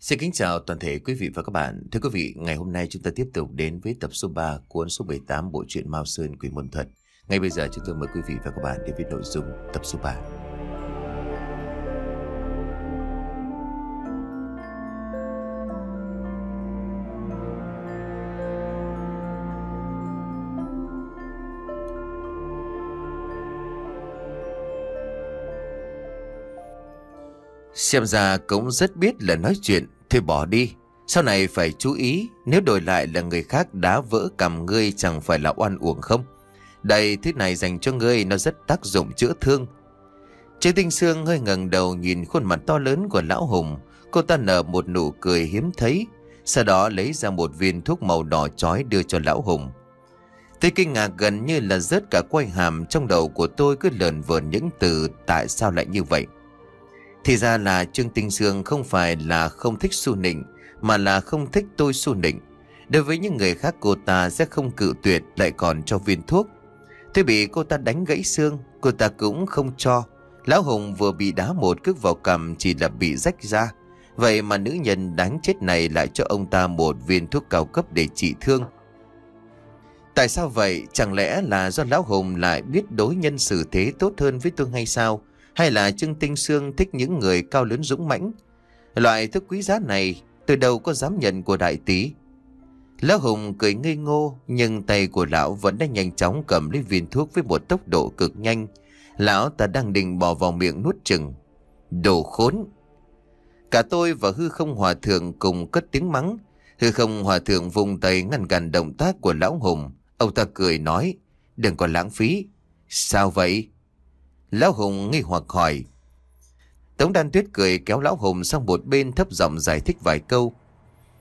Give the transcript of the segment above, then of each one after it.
Xin kính chào toàn thể quý vị và các bạn. Thưa quý vị, ngày hôm nay chúng ta tiếp tục đến với tập số 3 cuốn số 78 bộ truyện Mao Sơn Quỷ Môn Thuật. Ngay bây giờ chúng tôi mời quý vị và các bạn đến với nội dung tập số 3. Xem ra cũng rất biết là nói chuyện Thôi bỏ đi Sau này phải chú ý Nếu đổi lại là người khác đá vỡ cầm ngươi Chẳng phải là oan uổng không Đây thứ này dành cho ngươi Nó rất tác dụng chữa thương Chế tinh xương hơi ngẩng đầu Nhìn khuôn mặt to lớn của lão hùng Cô ta nở một nụ cười hiếm thấy Sau đó lấy ra một viên thuốc màu đỏ chói đưa cho lão hùng Tôi kinh ngạc gần như là rớt cả quay hàm Trong đầu của tôi cứ lờn vờn những từ Tại sao lại như vậy thì ra là Trương Tinh Sương không phải là không thích Su Nịnh Mà là không thích tôi Su Nịnh Đối với những người khác cô ta sẽ không cự tuyệt lại còn cho viên thuốc Thế bị cô ta đánh gãy xương Cô ta cũng không cho Lão Hùng vừa bị đá một cước vào cằm chỉ là bị rách ra Vậy mà nữ nhân đáng chết này lại cho ông ta một viên thuốc cao cấp để trị thương Tại sao vậy? Chẳng lẽ là do Lão Hùng lại biết đối nhân xử thế tốt hơn với tôi hay sao? hay là Trương Tinh Sương thích những người cao lớn dũng mãnh. Loại thức quý giá này từ đâu có dám nhận của đại tí. Lão Hùng cười ngây ngô nhưng tay của lão vẫn đã nhanh chóng cầm lấy viên thuốc với một tốc độ cực nhanh. Lão ta đang định bỏ vào miệng nuốt chừng. Đồ khốn! Cả tôi và hư không hòa thượng cùng cất tiếng mắng. Hư không hòa thượng vùng tay ngăn cản động tác của lão Hùng. Ông ta cười nói, đừng còn lãng phí. Sao vậy? Lão Hùng nghi hoặc hỏi. Tống Đan Tuyết cười kéo Lão Hùng sang một bên thấp giọng giải thích vài câu.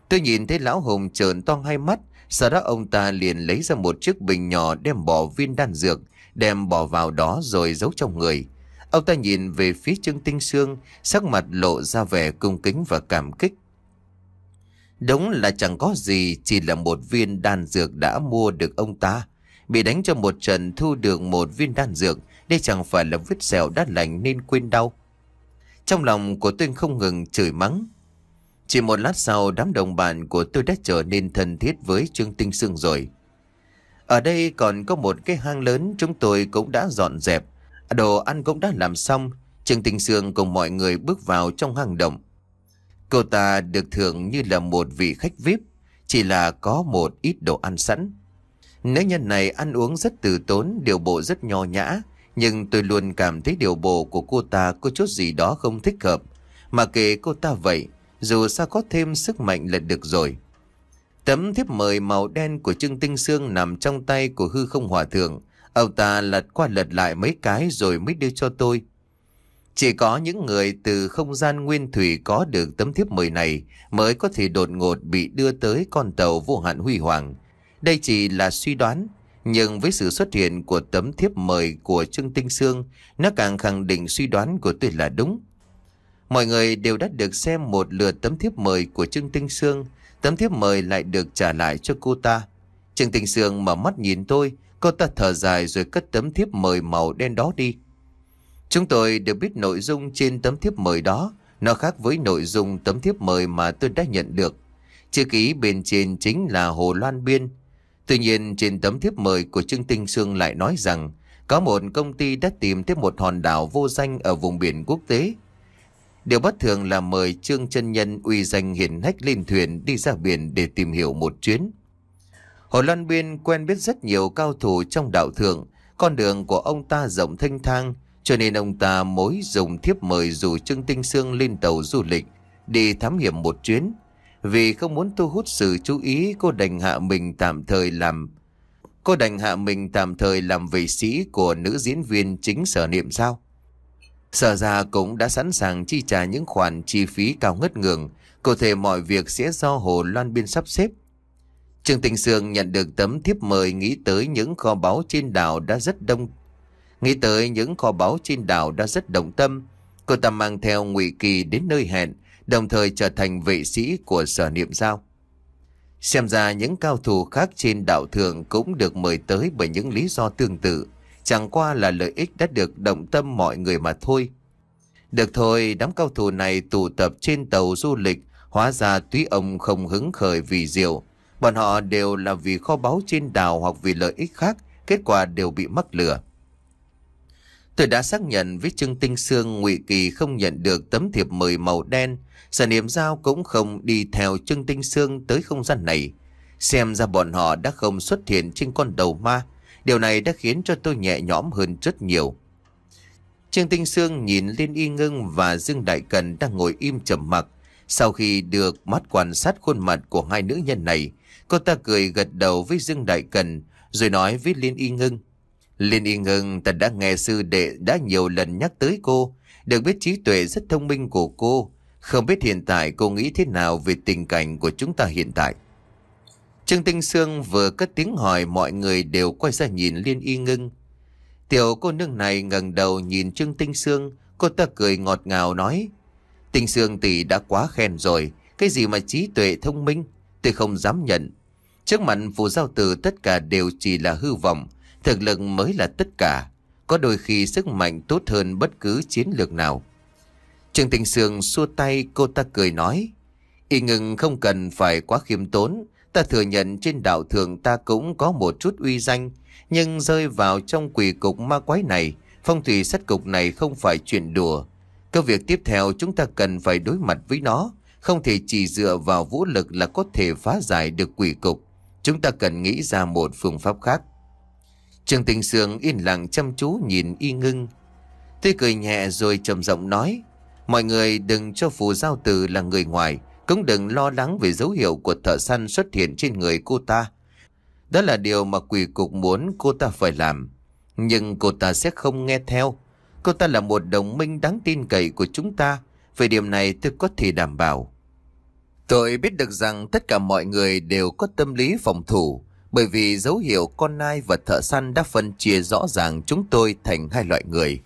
Tôi nhìn thấy Lão Hùng trợn to hai mắt, sau đó ông ta liền lấy ra một chiếc bình nhỏ đem bỏ viên đan dược, đem bỏ vào đó rồi giấu trong người. Ông ta nhìn về phía Trương Tinh Sương, sắc mặt lộ ra vẻ cung kính và cảm kích. Đúng là chẳng có gì, chỉ là một viên đan dược đã mua được ông ta. Bị đánh cho một trận thu được một viên đan dược, đây chẳng phải là vết sẹo đã lành nên quên đau Trong lòng của tôi không ngừng chửi mắng Chỉ một lát sau đám đồng bạn của tôi đã trở nên thân thiết với Trương Tinh Sương rồi Ở đây còn có một cái hang lớn chúng tôi cũng đã dọn dẹp Đồ ăn cũng đã làm xong Trương Tinh Sương cùng mọi người bước vào trong hang động Cô ta được thưởng như là một vị khách VIP Chỉ là có một ít đồ ăn sẵn Nữ nhân này ăn uống rất từ tốn, điều bộ rất nho nhã nhưng tôi luôn cảm thấy điều bộ của cô ta có chút gì đó không thích hợp. Mà kể cô ta vậy, dù sao có thêm sức mạnh là được rồi. Tấm thiếp mời màu đen của Trương Tinh Sương nằm trong tay của hư không hòa thượng. Ông ta lật qua lật lại mấy cái rồi mới đưa cho tôi. Chỉ có những người từ không gian nguyên thủy có được tấm thiếp mời này mới có thể đột ngột bị đưa tới con tàu vô hạn huy hoàng. Đây chỉ là suy đoán, nhưng với sự xuất hiện của tấm thiếp mời của Trương Tinh Sương, nó càng khẳng định suy đoán của tôi là đúng. Mọi người đều đã được xem một lượt tấm thiếp mời của Trương Tinh Sương, tấm thiếp mời lại được trả lại cho cô ta. Trương Tinh Sương mở mắt nhìn tôi, cô ta thở dài rồi cất tấm thiếp mời màu đen đó đi. Chúng tôi đều biết nội dung trên tấm thiếp mời đó, nó khác với nội dung tấm thiếp mời mà tôi đã nhận được. Chữ ký bên trên chính là Hồ Loan Biên, Tuy nhiên trên tấm thiếp mời của Trương Tinh Sương lại nói rằng có một công ty đã tìm thấy một hòn đảo vô danh ở vùng biển quốc tế. Điều bất thường là mời Trương chân Nhân uy danh hiển hách lên thuyền đi ra biển để tìm hiểu một chuyến. Hồ Loan Biên quen biết rất nhiều cao thủ trong đạo thượng, con đường của ông ta rộng thanh thang, cho nên ông ta mới dùng thiếp mời rủ Trương Tinh Sương lên tàu du lịch, đi thám hiểm một chuyến. Vì không muốn thu hút sự chú ý cô đành hạ mình tạm thời làm Cô đành hạ mình tạm thời làm vệ sĩ của nữ diễn viên chính sở niệm sao Sở ra cũng đã sẵn sàng chi trả những khoản chi phí cao ngất ngường. Cụ thể mọi việc sẽ do Hồ Loan Biên sắp xếp Trường Tình Sương nhận được tấm thiếp mời nghĩ tới những kho báu trên đảo đã rất đông Nghĩ tới những kho báu trên đảo đã rất động tâm Cô ta mang theo Ngụy Kỳ đến nơi hẹn đồng thời trở thành vệ sĩ của sở niệm giao. Xem ra những cao thủ khác trên đạo thượng cũng được mời tới bởi những lý do tương tự, chẳng qua là lợi ích đã được động tâm mọi người mà thôi. Được thôi, đám cao thủ này tụ tập trên tàu du lịch, hóa ra tuy ông không hứng khởi vì rượu, bọn họ đều là vì kho báu trên đảo hoặc vì lợi ích khác, kết quả đều bị mắc lừa. Tôi đã xác nhận với Trương Tinh Sương Ngụy Kỳ không nhận được tấm thiệp mời màu đen Sở niệm giao cũng không đi theo Trương Tinh Sương tới không gian này. Xem ra bọn họ đã không xuất hiện trên con đầu ma. Điều này đã khiến cho tôi nhẹ nhõm hơn rất nhiều. Trương Tinh Sương nhìn Liên Y Ngưng và Dương Đại Cần đang ngồi im trầm mặc. Sau khi được mắt quan sát khuôn mặt của hai nữ nhân này, cô ta cười gật đầu với Dương Đại Cần rồi nói với Liên Y Ngưng. Liên Y Ngưng ta đã nghe sư đệ đã nhiều lần nhắc tới cô, được biết trí tuệ rất thông minh của cô, không biết hiện tại cô nghĩ thế nào về tình cảnh của chúng ta hiện tại. Trương Tinh Sương vừa cất tiếng hỏi mọi người đều quay ra nhìn Liên Y Ngưng. Tiểu cô nương này ngẩng đầu nhìn Trương Tinh Sương, cô ta cười ngọt ngào nói. Tinh Sương tỷ đã quá khen rồi, cái gì mà trí tuệ thông minh, tôi không dám nhận. Trước mặt phù giao tử tất cả đều chỉ là hư vọng, thực lực mới là tất cả. Có đôi khi sức mạnh tốt hơn bất cứ chiến lược nào. Trương Tình Sương xua tay cô ta cười nói. Y ngừng không cần phải quá khiêm tốn. Ta thừa nhận trên đạo thường ta cũng có một chút uy danh. Nhưng rơi vào trong quỷ cục ma quái này, phong thủy sát cục này không phải chuyện đùa. Câu việc tiếp theo chúng ta cần phải đối mặt với nó. Không thể chỉ dựa vào vũ lực là có thể phá giải được quỷ cục. Chúng ta cần nghĩ ra một phương pháp khác. Trương Tình Sương yên lặng chăm chú nhìn y ngưng. Tôi cười nhẹ rồi trầm giọng nói. Mọi người đừng cho phù giao tử là người ngoài Cũng đừng lo lắng về dấu hiệu của thợ săn xuất hiện trên người cô ta Đó là điều mà quỷ cục muốn cô ta phải làm Nhưng cô ta sẽ không nghe theo Cô ta là một đồng minh đáng tin cậy của chúng ta Về điểm này tôi có thể đảm bảo Tôi biết được rằng tất cả mọi người đều có tâm lý phòng thủ bởi vì dấu hiệu con nai và thợ săn đã phân chia rõ ràng chúng tôi thành hai loại người.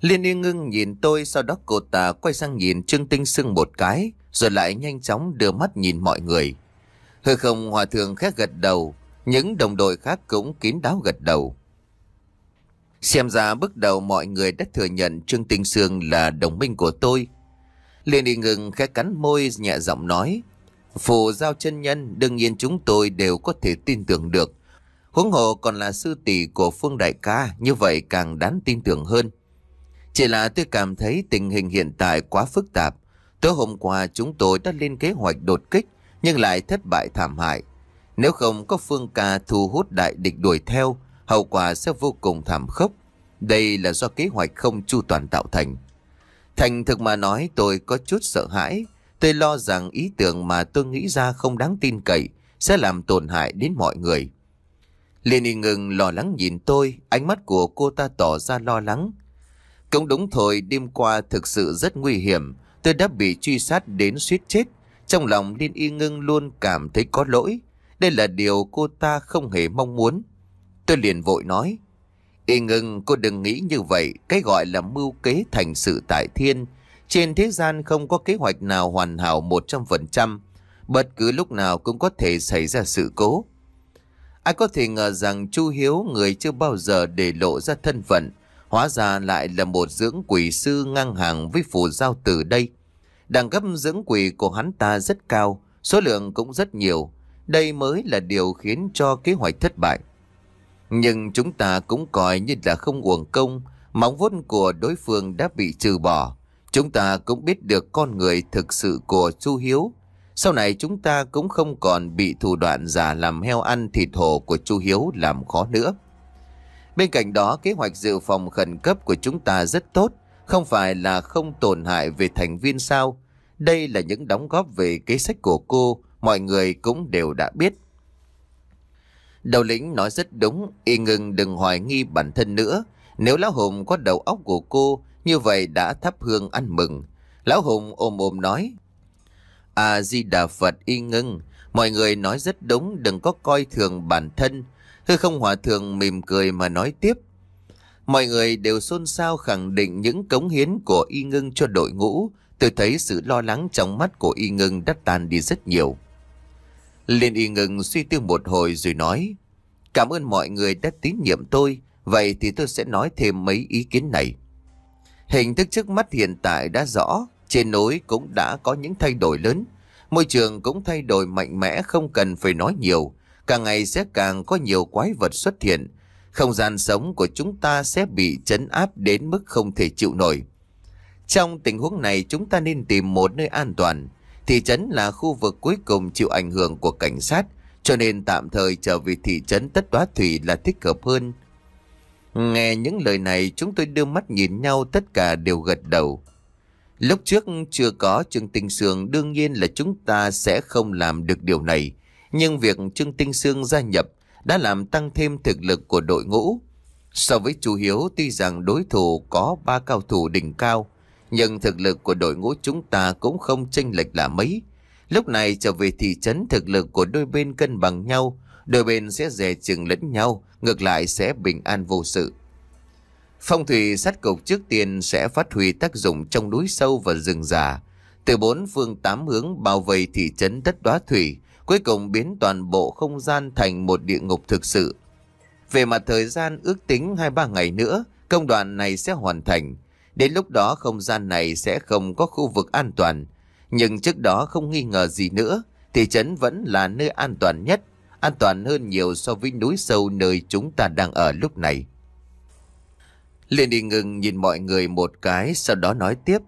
Liên yên ngưng nhìn tôi sau đó cô ta quay sang nhìn Trương Tinh Sương một cái rồi lại nhanh chóng đưa mắt nhìn mọi người. Hư không hòa thượng khác gật đầu, những đồng đội khác cũng kín đáo gật đầu. Xem ra bước đầu mọi người đã thừa nhận Trương Tinh Sương là đồng minh của tôi. Liên yên ngưng khẽ cắn môi nhẹ giọng nói. Phù giao chân nhân đương nhiên chúng tôi đều có thể tin tưởng được. Huống hồ còn là sư tỷ của Phương Đại ca như vậy càng đáng tin tưởng hơn. Chỉ là tôi cảm thấy tình hình hiện tại quá phức tạp. Tối hôm qua chúng tôi đã lên kế hoạch đột kích nhưng lại thất bại thảm hại. Nếu không có Phương Ca thu hút đại địch đuổi theo, hậu quả sẽ vô cùng thảm khốc. Đây là do kế hoạch không chu toàn tạo thành. Thành thực mà nói tôi có chút sợ hãi. Tôi lo rằng ý tưởng mà tôi nghĩ ra không đáng tin cậy sẽ làm tổn hại đến mọi người. Liên y ngừng lo lắng nhìn tôi, ánh mắt của cô ta tỏ ra lo lắng. Cũng đúng thôi, đêm qua thực sự rất nguy hiểm. Tôi đã bị truy sát đến suýt chết. Trong lòng Liên Y Ngưng luôn cảm thấy có lỗi. Đây là điều cô ta không hề mong muốn. Tôi liền vội nói. Y Ngưng, cô đừng nghĩ như vậy. Cái gọi là mưu kế thành sự tại thiên. Trên thế gian không có kế hoạch nào hoàn hảo 100%. Bất cứ lúc nào cũng có thể xảy ra sự cố. Ai à, có thể ngờ rằng Chu Hiếu người chưa bao giờ để lộ ra thân phận Hóa ra lại là một dưỡng quỷ sư ngang hàng với phù giao từ đây. Đẳng cấp dưỡng quỷ của hắn ta rất cao, số lượng cũng rất nhiều. Đây mới là điều khiến cho kế hoạch thất bại. Nhưng chúng ta cũng coi như là không uổng công, móng vuốt của đối phương đã bị trừ bỏ. Chúng ta cũng biết được con người thực sự của Chu Hiếu. Sau này chúng ta cũng không còn bị thủ đoạn giả làm heo ăn thịt hổ của Chu Hiếu làm khó nữa. Bên cạnh đó, kế hoạch dự phòng khẩn cấp của chúng ta rất tốt, không phải là không tổn hại về thành viên sao. Đây là những đóng góp về kế sách của cô, mọi người cũng đều đã biết. Đầu lĩnh nói rất đúng, y ngừng đừng hoài nghi bản thân nữa. Nếu Lão Hùng có đầu óc của cô, như vậy đã thắp hương ăn mừng. Lão Hùng ôm ôm nói, À Di Đà Phật y ngưng, mọi người nói rất đúng, đừng có coi thường bản thân. Hư không hòa thượng mỉm cười mà nói tiếp. Mọi người đều xôn xao khẳng định những cống hiến của y ngưng cho đội ngũ. Tôi thấy sự lo lắng trong mắt của y ngưng đã tan đi rất nhiều. Liên y ngưng suy tư một hồi rồi nói. Cảm ơn mọi người đã tín nhiệm tôi. Vậy thì tôi sẽ nói thêm mấy ý kiến này. Hình thức trước mắt hiện tại đã rõ. Trên núi cũng đã có những thay đổi lớn. Môi trường cũng thay đổi mạnh mẽ không cần phải nói nhiều càng ngày sẽ càng có nhiều quái vật xuất hiện. Không gian sống của chúng ta sẽ bị chấn áp đến mức không thể chịu nổi. Trong tình huống này chúng ta nên tìm một nơi an toàn. Thị trấn là khu vực cuối cùng chịu ảnh hưởng của cảnh sát, cho nên tạm thời trở về thị trấn Tất Đoá Thủy là thích hợp hơn. Nghe những lời này chúng tôi đưa mắt nhìn nhau tất cả đều gật đầu. Lúc trước chưa có trường tình sường đương nhiên là chúng ta sẽ không làm được điều này nhưng việc Trương Tinh Sương gia nhập đã làm tăng thêm thực lực của đội ngũ. So với chú Hiếu tuy rằng đối thủ có ba cao thủ đỉnh cao, nhưng thực lực của đội ngũ chúng ta cũng không chênh lệch là mấy. Lúc này trở về thị trấn thực lực của đôi bên cân bằng nhau, đôi bên sẽ dè chừng lẫn nhau, ngược lại sẽ bình an vô sự. Phong thủy sát cục trước tiên sẽ phát huy tác dụng trong núi sâu và rừng già. Từ bốn phương tám hướng bao vây thị trấn đất đóa thủy, cuối cùng biến toàn bộ không gian thành một địa ngục thực sự. Về mặt thời gian ước tính 2-3 ngày nữa, công đoạn này sẽ hoàn thành. Đến lúc đó không gian này sẽ không có khu vực an toàn. Nhưng trước đó không nghi ngờ gì nữa, thị trấn vẫn là nơi an toàn nhất, an toàn hơn nhiều so với núi sâu nơi chúng ta đang ở lúc này. Liền đi ngừng nhìn mọi người một cái, sau đó nói tiếp.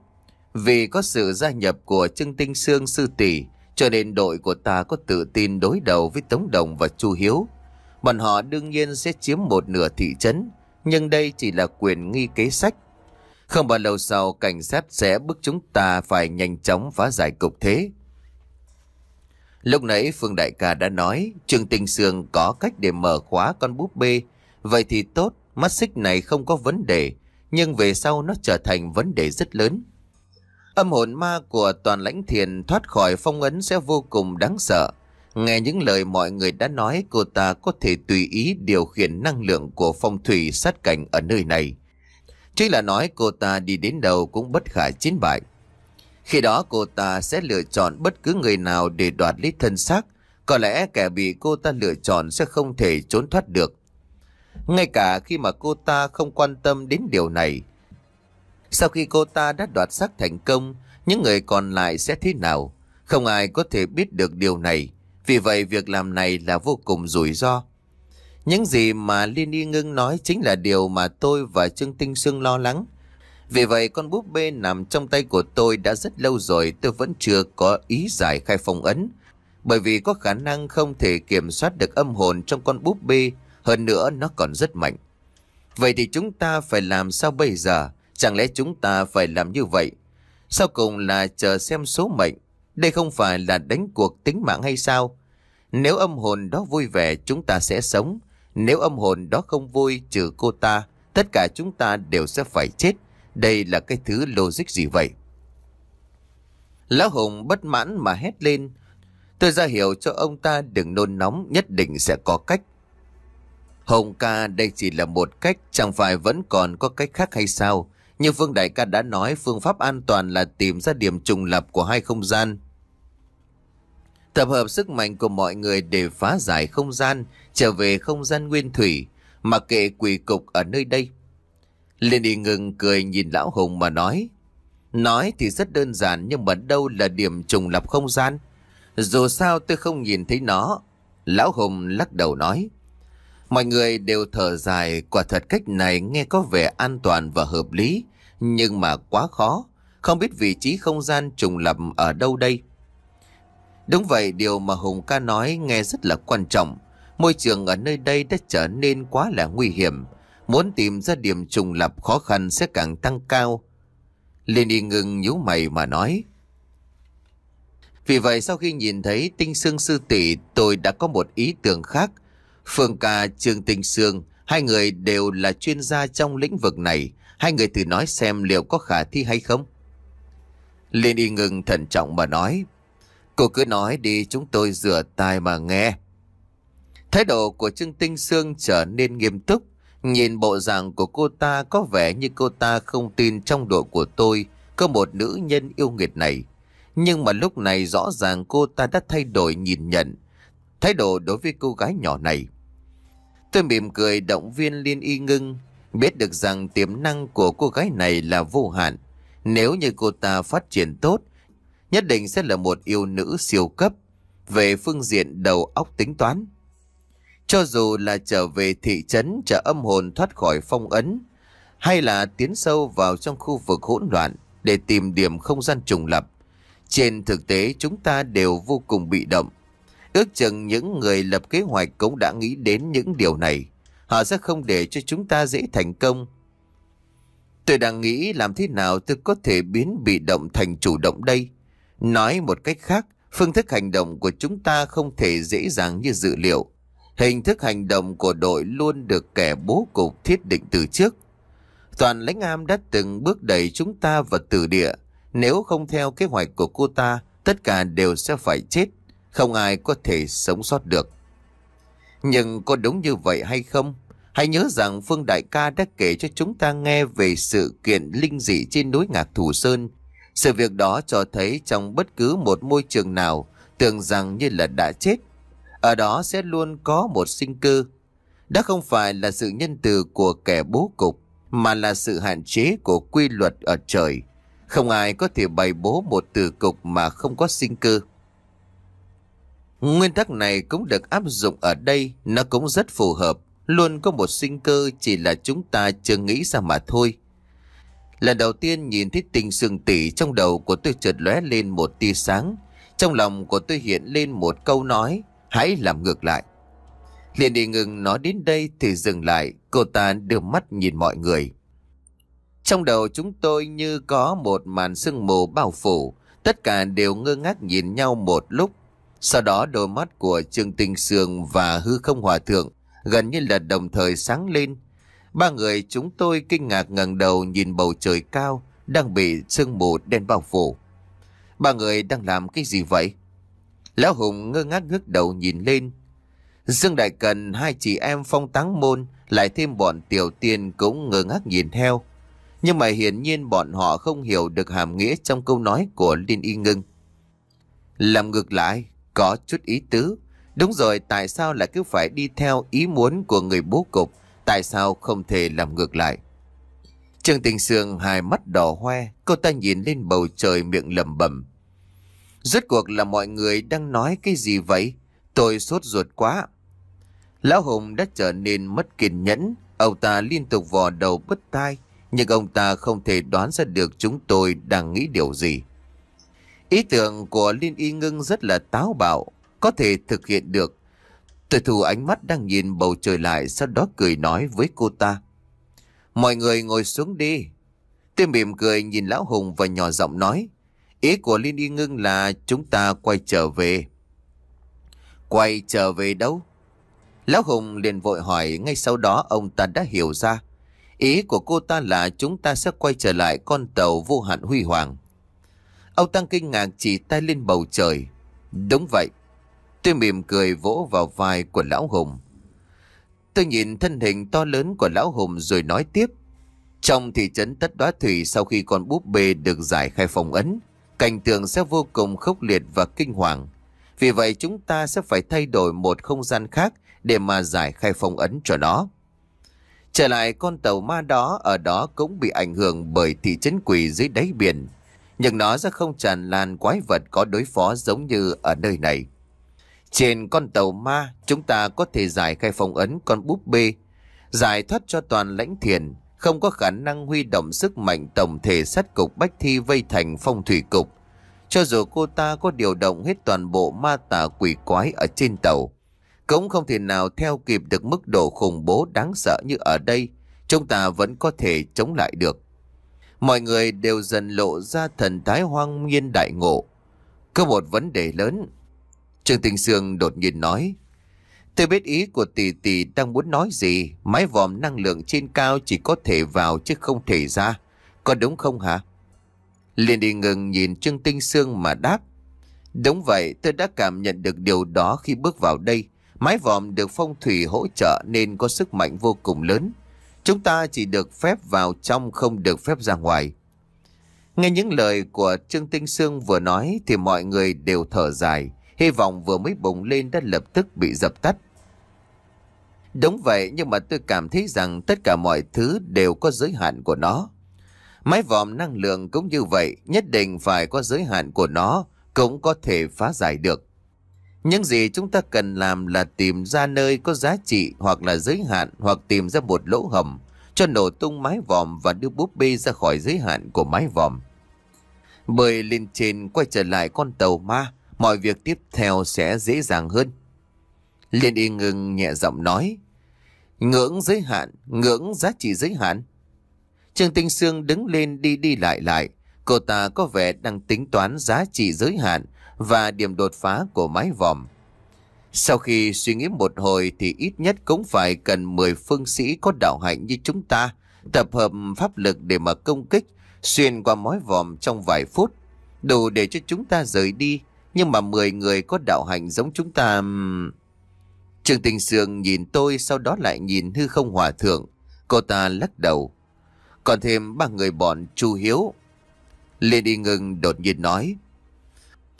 Vì có sự gia nhập của Trưng Tinh Sương Sư Tỷ, cho nên đội của ta có tự tin đối đầu với Tống Đồng và Chu Hiếu. Bọn họ đương nhiên sẽ chiếm một nửa thị trấn, nhưng đây chỉ là quyền nghi kế sách. Không bao lâu sau, cảnh sát sẽ bức chúng ta phải nhanh chóng phá giải cục thế. Lúc nãy Phương Đại Ca đã nói, Trương Tinh Sương có cách để mở khóa con búp bê. Vậy thì tốt, mắt xích này không có vấn đề, nhưng về sau nó trở thành vấn đề rất lớn. Âm hồn ma của toàn lãnh thiền thoát khỏi phong ấn sẽ vô cùng đáng sợ. Nghe những lời mọi người đã nói cô ta có thể tùy ý điều khiển năng lượng của phong thủy sát cảnh ở nơi này. Chỉ là nói cô ta đi đến đâu cũng bất khả chiến bại. Khi đó cô ta sẽ lựa chọn bất cứ người nào để đoạt lấy thân xác. Có lẽ kẻ bị cô ta lựa chọn sẽ không thể trốn thoát được. Ngay cả khi mà cô ta không quan tâm đến điều này, sau khi cô ta đã đoạt xác thành công, những người còn lại sẽ thế nào? Không ai có thể biết được điều này. Vì vậy việc làm này là vô cùng rủi ro. Những gì mà Liên Y Ngưng nói chính là điều mà tôi và Trương Tinh Sương lo lắng. Vì vậy con búp bê nằm trong tay của tôi đã rất lâu rồi tôi vẫn chưa có ý giải khai phong ấn. Bởi vì có khả năng không thể kiểm soát được âm hồn trong con búp bê, hơn nữa nó còn rất mạnh. Vậy thì chúng ta phải làm sao bây giờ? Chẳng lẽ chúng ta phải làm như vậy? Sau cùng là chờ xem số mệnh. Đây không phải là đánh cuộc tính mạng hay sao? Nếu âm hồn đó vui vẻ chúng ta sẽ sống. Nếu âm hồn đó không vui trừ cô ta, tất cả chúng ta đều sẽ phải chết. Đây là cái thứ logic gì vậy? Lão Hùng bất mãn mà hét lên. Tôi ra hiểu cho ông ta đừng nôn nóng nhất định sẽ có cách. Hồng ca đây chỉ là một cách chẳng phải vẫn còn có cách khác hay sao? Như Phương Đại ca đã nói, phương pháp an toàn là tìm ra điểm trùng lập của hai không gian. Tập hợp sức mạnh của mọi người để phá giải không gian, trở về không gian nguyên thủy, mà kệ quỷ cục ở nơi đây. Liên đi ngừng cười nhìn Lão Hùng mà nói, Nói thì rất đơn giản nhưng mà đâu là điểm trùng lập không gian. Dù sao tôi không nhìn thấy nó. Lão Hùng lắc đầu nói. Mọi người đều thở dài quả thật cách này nghe có vẻ an toàn và hợp lý nhưng mà quá khó, không biết vị trí không gian trùng lập ở đâu đây. Đúng vậy, điều mà Hùng ca nói nghe rất là quan trọng. Môi trường ở nơi đây đã trở nên quá là nguy hiểm. Muốn tìm ra điểm trùng lập khó khăn sẽ càng tăng cao. Liên y ngừng nhíu mày mà nói. Vì vậy sau khi nhìn thấy tinh xương sư tỷ tôi đã có một ý tưởng khác. Phương ca Trương Tinh xương hai người đều là chuyên gia trong lĩnh vực này. Hai người thử nói xem liệu có khả thi hay không. Liên y ngừng thận trọng mà nói. Cô cứ nói đi chúng tôi rửa tai mà nghe. Thái độ của Trương Tinh Sương trở nên nghiêm túc. Nhìn bộ dạng của cô ta có vẻ như cô ta không tin trong đội của tôi có một nữ nhân yêu nghiệt này. Nhưng mà lúc này rõ ràng cô ta đã thay đổi nhìn nhận, thái độ đối với cô gái nhỏ này. Tôi mỉm cười động viên Liên Y Ngưng Biết được rằng tiềm năng của cô gái này là vô hạn. Nếu như cô ta phát triển tốt, nhất định sẽ là một yêu nữ siêu cấp về phương diện đầu óc tính toán. Cho dù là trở về thị trấn trở âm hồn thoát khỏi phong ấn, hay là tiến sâu vào trong khu vực hỗn loạn để tìm điểm không gian trùng lập. Trên thực tế chúng ta đều vô cùng bị động. Ước chừng những người lập kế hoạch cũng đã nghĩ đến những điều này. Họ sẽ không để cho chúng ta dễ thành công. Tôi đang nghĩ làm thế nào tôi có thể biến bị động thành chủ động đây. Nói một cách khác, phương thức hành động của chúng ta không thể dễ dàng như dự liệu. Hình thức hành động của đội luôn được kẻ bố cục thiết định từ trước. Toàn lãnh am đã từng bước đẩy chúng ta vào tử địa. Nếu không theo kế hoạch của cô ta, tất cả đều sẽ phải chết. Không ai có thể sống sót được. Nhưng có đúng như vậy hay không? Hãy nhớ rằng Phương Đại ca đã kể cho chúng ta nghe về sự kiện linh dị trên núi Ngạc Thủ Sơn. Sự việc đó cho thấy trong bất cứ một môi trường nào tưởng rằng như là đã chết. Ở đó sẽ luôn có một sinh cơ. Đó không phải là sự nhân từ của kẻ bố cục, mà là sự hạn chế của quy luật ở trời. Không ai có thể bày bố một từ cục mà không có sinh cơ. Nguyên tắc này cũng được áp dụng ở đây, nó cũng rất phù hợp, luôn có một sinh cơ chỉ là chúng ta chưa nghĩ ra mà thôi. Lần đầu tiên nhìn thấy tình sương tỷ trong đầu của tôi chợt lóe lên một tia sáng, trong lòng của tôi hiện lên một câu nói, hãy làm ngược lại. Liền đi ngừng nói đến đây thì dừng lại, cô ta đưa mắt nhìn mọi người. Trong đầu chúng tôi như có một màn sương mù bao phủ, tất cả đều ngơ ngác nhìn nhau một lúc sau đó đôi mắt của Trương Tinh Sương và Hư Không Hòa Thượng gần như là đồng thời sáng lên. Ba người chúng tôi kinh ngạc ngẩng đầu nhìn bầu trời cao đang bị sương mù đen bao phủ. Ba người đang làm cái gì vậy? Lão Hùng ngơ ngác ngước đầu nhìn lên. Dương Đại Cần, hai chị em phong táng môn, lại thêm bọn tiểu tiên cũng ngơ ngác nhìn theo. Nhưng mà hiển nhiên bọn họ không hiểu được hàm nghĩa trong câu nói của Liên Y Ngưng. Làm ngược lại, có chút ý tứ. Đúng rồi, tại sao lại cứ phải đi theo ý muốn của người bố cục? Tại sao không thể làm ngược lại? Trương Tình Sương hai mắt đỏ hoe, cô ta nhìn lên bầu trời miệng lẩm bẩm. Rốt cuộc là mọi người đang nói cái gì vậy? Tôi sốt ruột quá. Lão Hùng đã trở nên mất kiên nhẫn, ông ta liên tục vò đầu bứt tai, nhưng ông ta không thể đoán ra được chúng tôi đang nghĩ điều gì. Ý tưởng của Liên Y Ngưng rất là táo bạo, có thể thực hiện được. Tuệ thủ ánh mắt đang nhìn bầu trời lại sau đó cười nói với cô ta. Mọi người ngồi xuống đi. Tôi mỉm cười nhìn Lão Hùng và nhỏ giọng nói. Ý của Liên Y Ngưng là chúng ta quay trở về. Quay trở về đâu? Lão Hùng liền vội hỏi ngay sau đó ông ta đã hiểu ra. Ý của cô ta là chúng ta sẽ quay trở lại con tàu vô hạn huy hoàng. Ông Tăng kinh ngạc chỉ tay lên bầu trời. Đúng vậy. Tôi mỉm cười vỗ vào vai của Lão Hùng. Tôi nhìn thân hình to lớn của Lão Hùng rồi nói tiếp. Trong thị trấn Tất Đoá Thủy sau khi con búp bê được giải khai phòng ấn, cảnh tượng sẽ vô cùng khốc liệt và kinh hoàng. Vì vậy chúng ta sẽ phải thay đổi một không gian khác để mà giải khai phong ấn cho nó. Trở lại con tàu ma đó ở đó cũng bị ảnh hưởng bởi thị trấn quỷ dưới đáy biển nhưng nó sẽ không tràn lan quái vật có đối phó giống như ở nơi này. Trên con tàu ma, chúng ta có thể giải khai phong ấn con búp bê, giải thoát cho toàn lãnh thiền, không có khả năng huy động sức mạnh tổng thể sát cục bách thi vây thành phong thủy cục. Cho dù cô ta có điều động hết toàn bộ ma tà quỷ quái ở trên tàu, cũng không thể nào theo kịp được mức độ khủng bố đáng sợ như ở đây, chúng ta vẫn có thể chống lại được. Mọi người đều dần lộ ra thần thái hoang nhiên đại ngộ. Có một vấn đề lớn. Trương Tình Sương đột nhiên nói. Tôi biết ý của tỷ tỷ đang muốn nói gì. Mái vòm năng lượng trên cao chỉ có thể vào chứ không thể ra. Có đúng không hả? liền đi ngừng nhìn Trương Tinh Sương mà đáp. Đúng vậy, tôi đã cảm nhận được điều đó khi bước vào đây. Mái vòm được phong thủy hỗ trợ nên có sức mạnh vô cùng lớn. Chúng ta chỉ được phép vào trong không được phép ra ngoài. Nghe những lời của Trương Tinh Sương vừa nói thì mọi người đều thở dài. Hy vọng vừa mới bùng lên đã lập tức bị dập tắt. Đúng vậy nhưng mà tôi cảm thấy rằng tất cả mọi thứ đều có giới hạn của nó. Máy vòm năng lượng cũng như vậy, nhất định phải có giới hạn của nó, cũng có thể phá giải được. Những gì chúng ta cần làm là tìm ra nơi có giá trị hoặc là giới hạn hoặc tìm ra một lỗ hầm cho nổ tung mái vòm và đưa búp bê ra khỏi giới hạn của mái vòm. Bởi lên trên quay trở lại con tàu ma, mọi việc tiếp theo sẽ dễ dàng hơn. Liên y ngừng nhẹ giọng nói, ngưỡng giới hạn, ngưỡng giá trị giới hạn. Trương Tinh Sương đứng lên đi đi lại lại, cô ta có vẻ đang tính toán giá trị giới hạn và điểm đột phá của mái vòm. Sau khi suy nghĩ một hồi thì ít nhất cũng phải cần 10 phương sĩ có đạo hạnh như chúng ta tập hợp pháp lực để mà công kích xuyên qua mối vòm trong vài phút, đủ để cho chúng ta rời đi. Nhưng mà 10 người có đạo hạnh giống chúng ta... Trường tình sương nhìn tôi sau đó lại nhìn hư không hòa thượng. Cô ta lắc đầu. Còn thêm ba người bọn Chu Hiếu. Lê Đi Ngừng đột nhiên nói.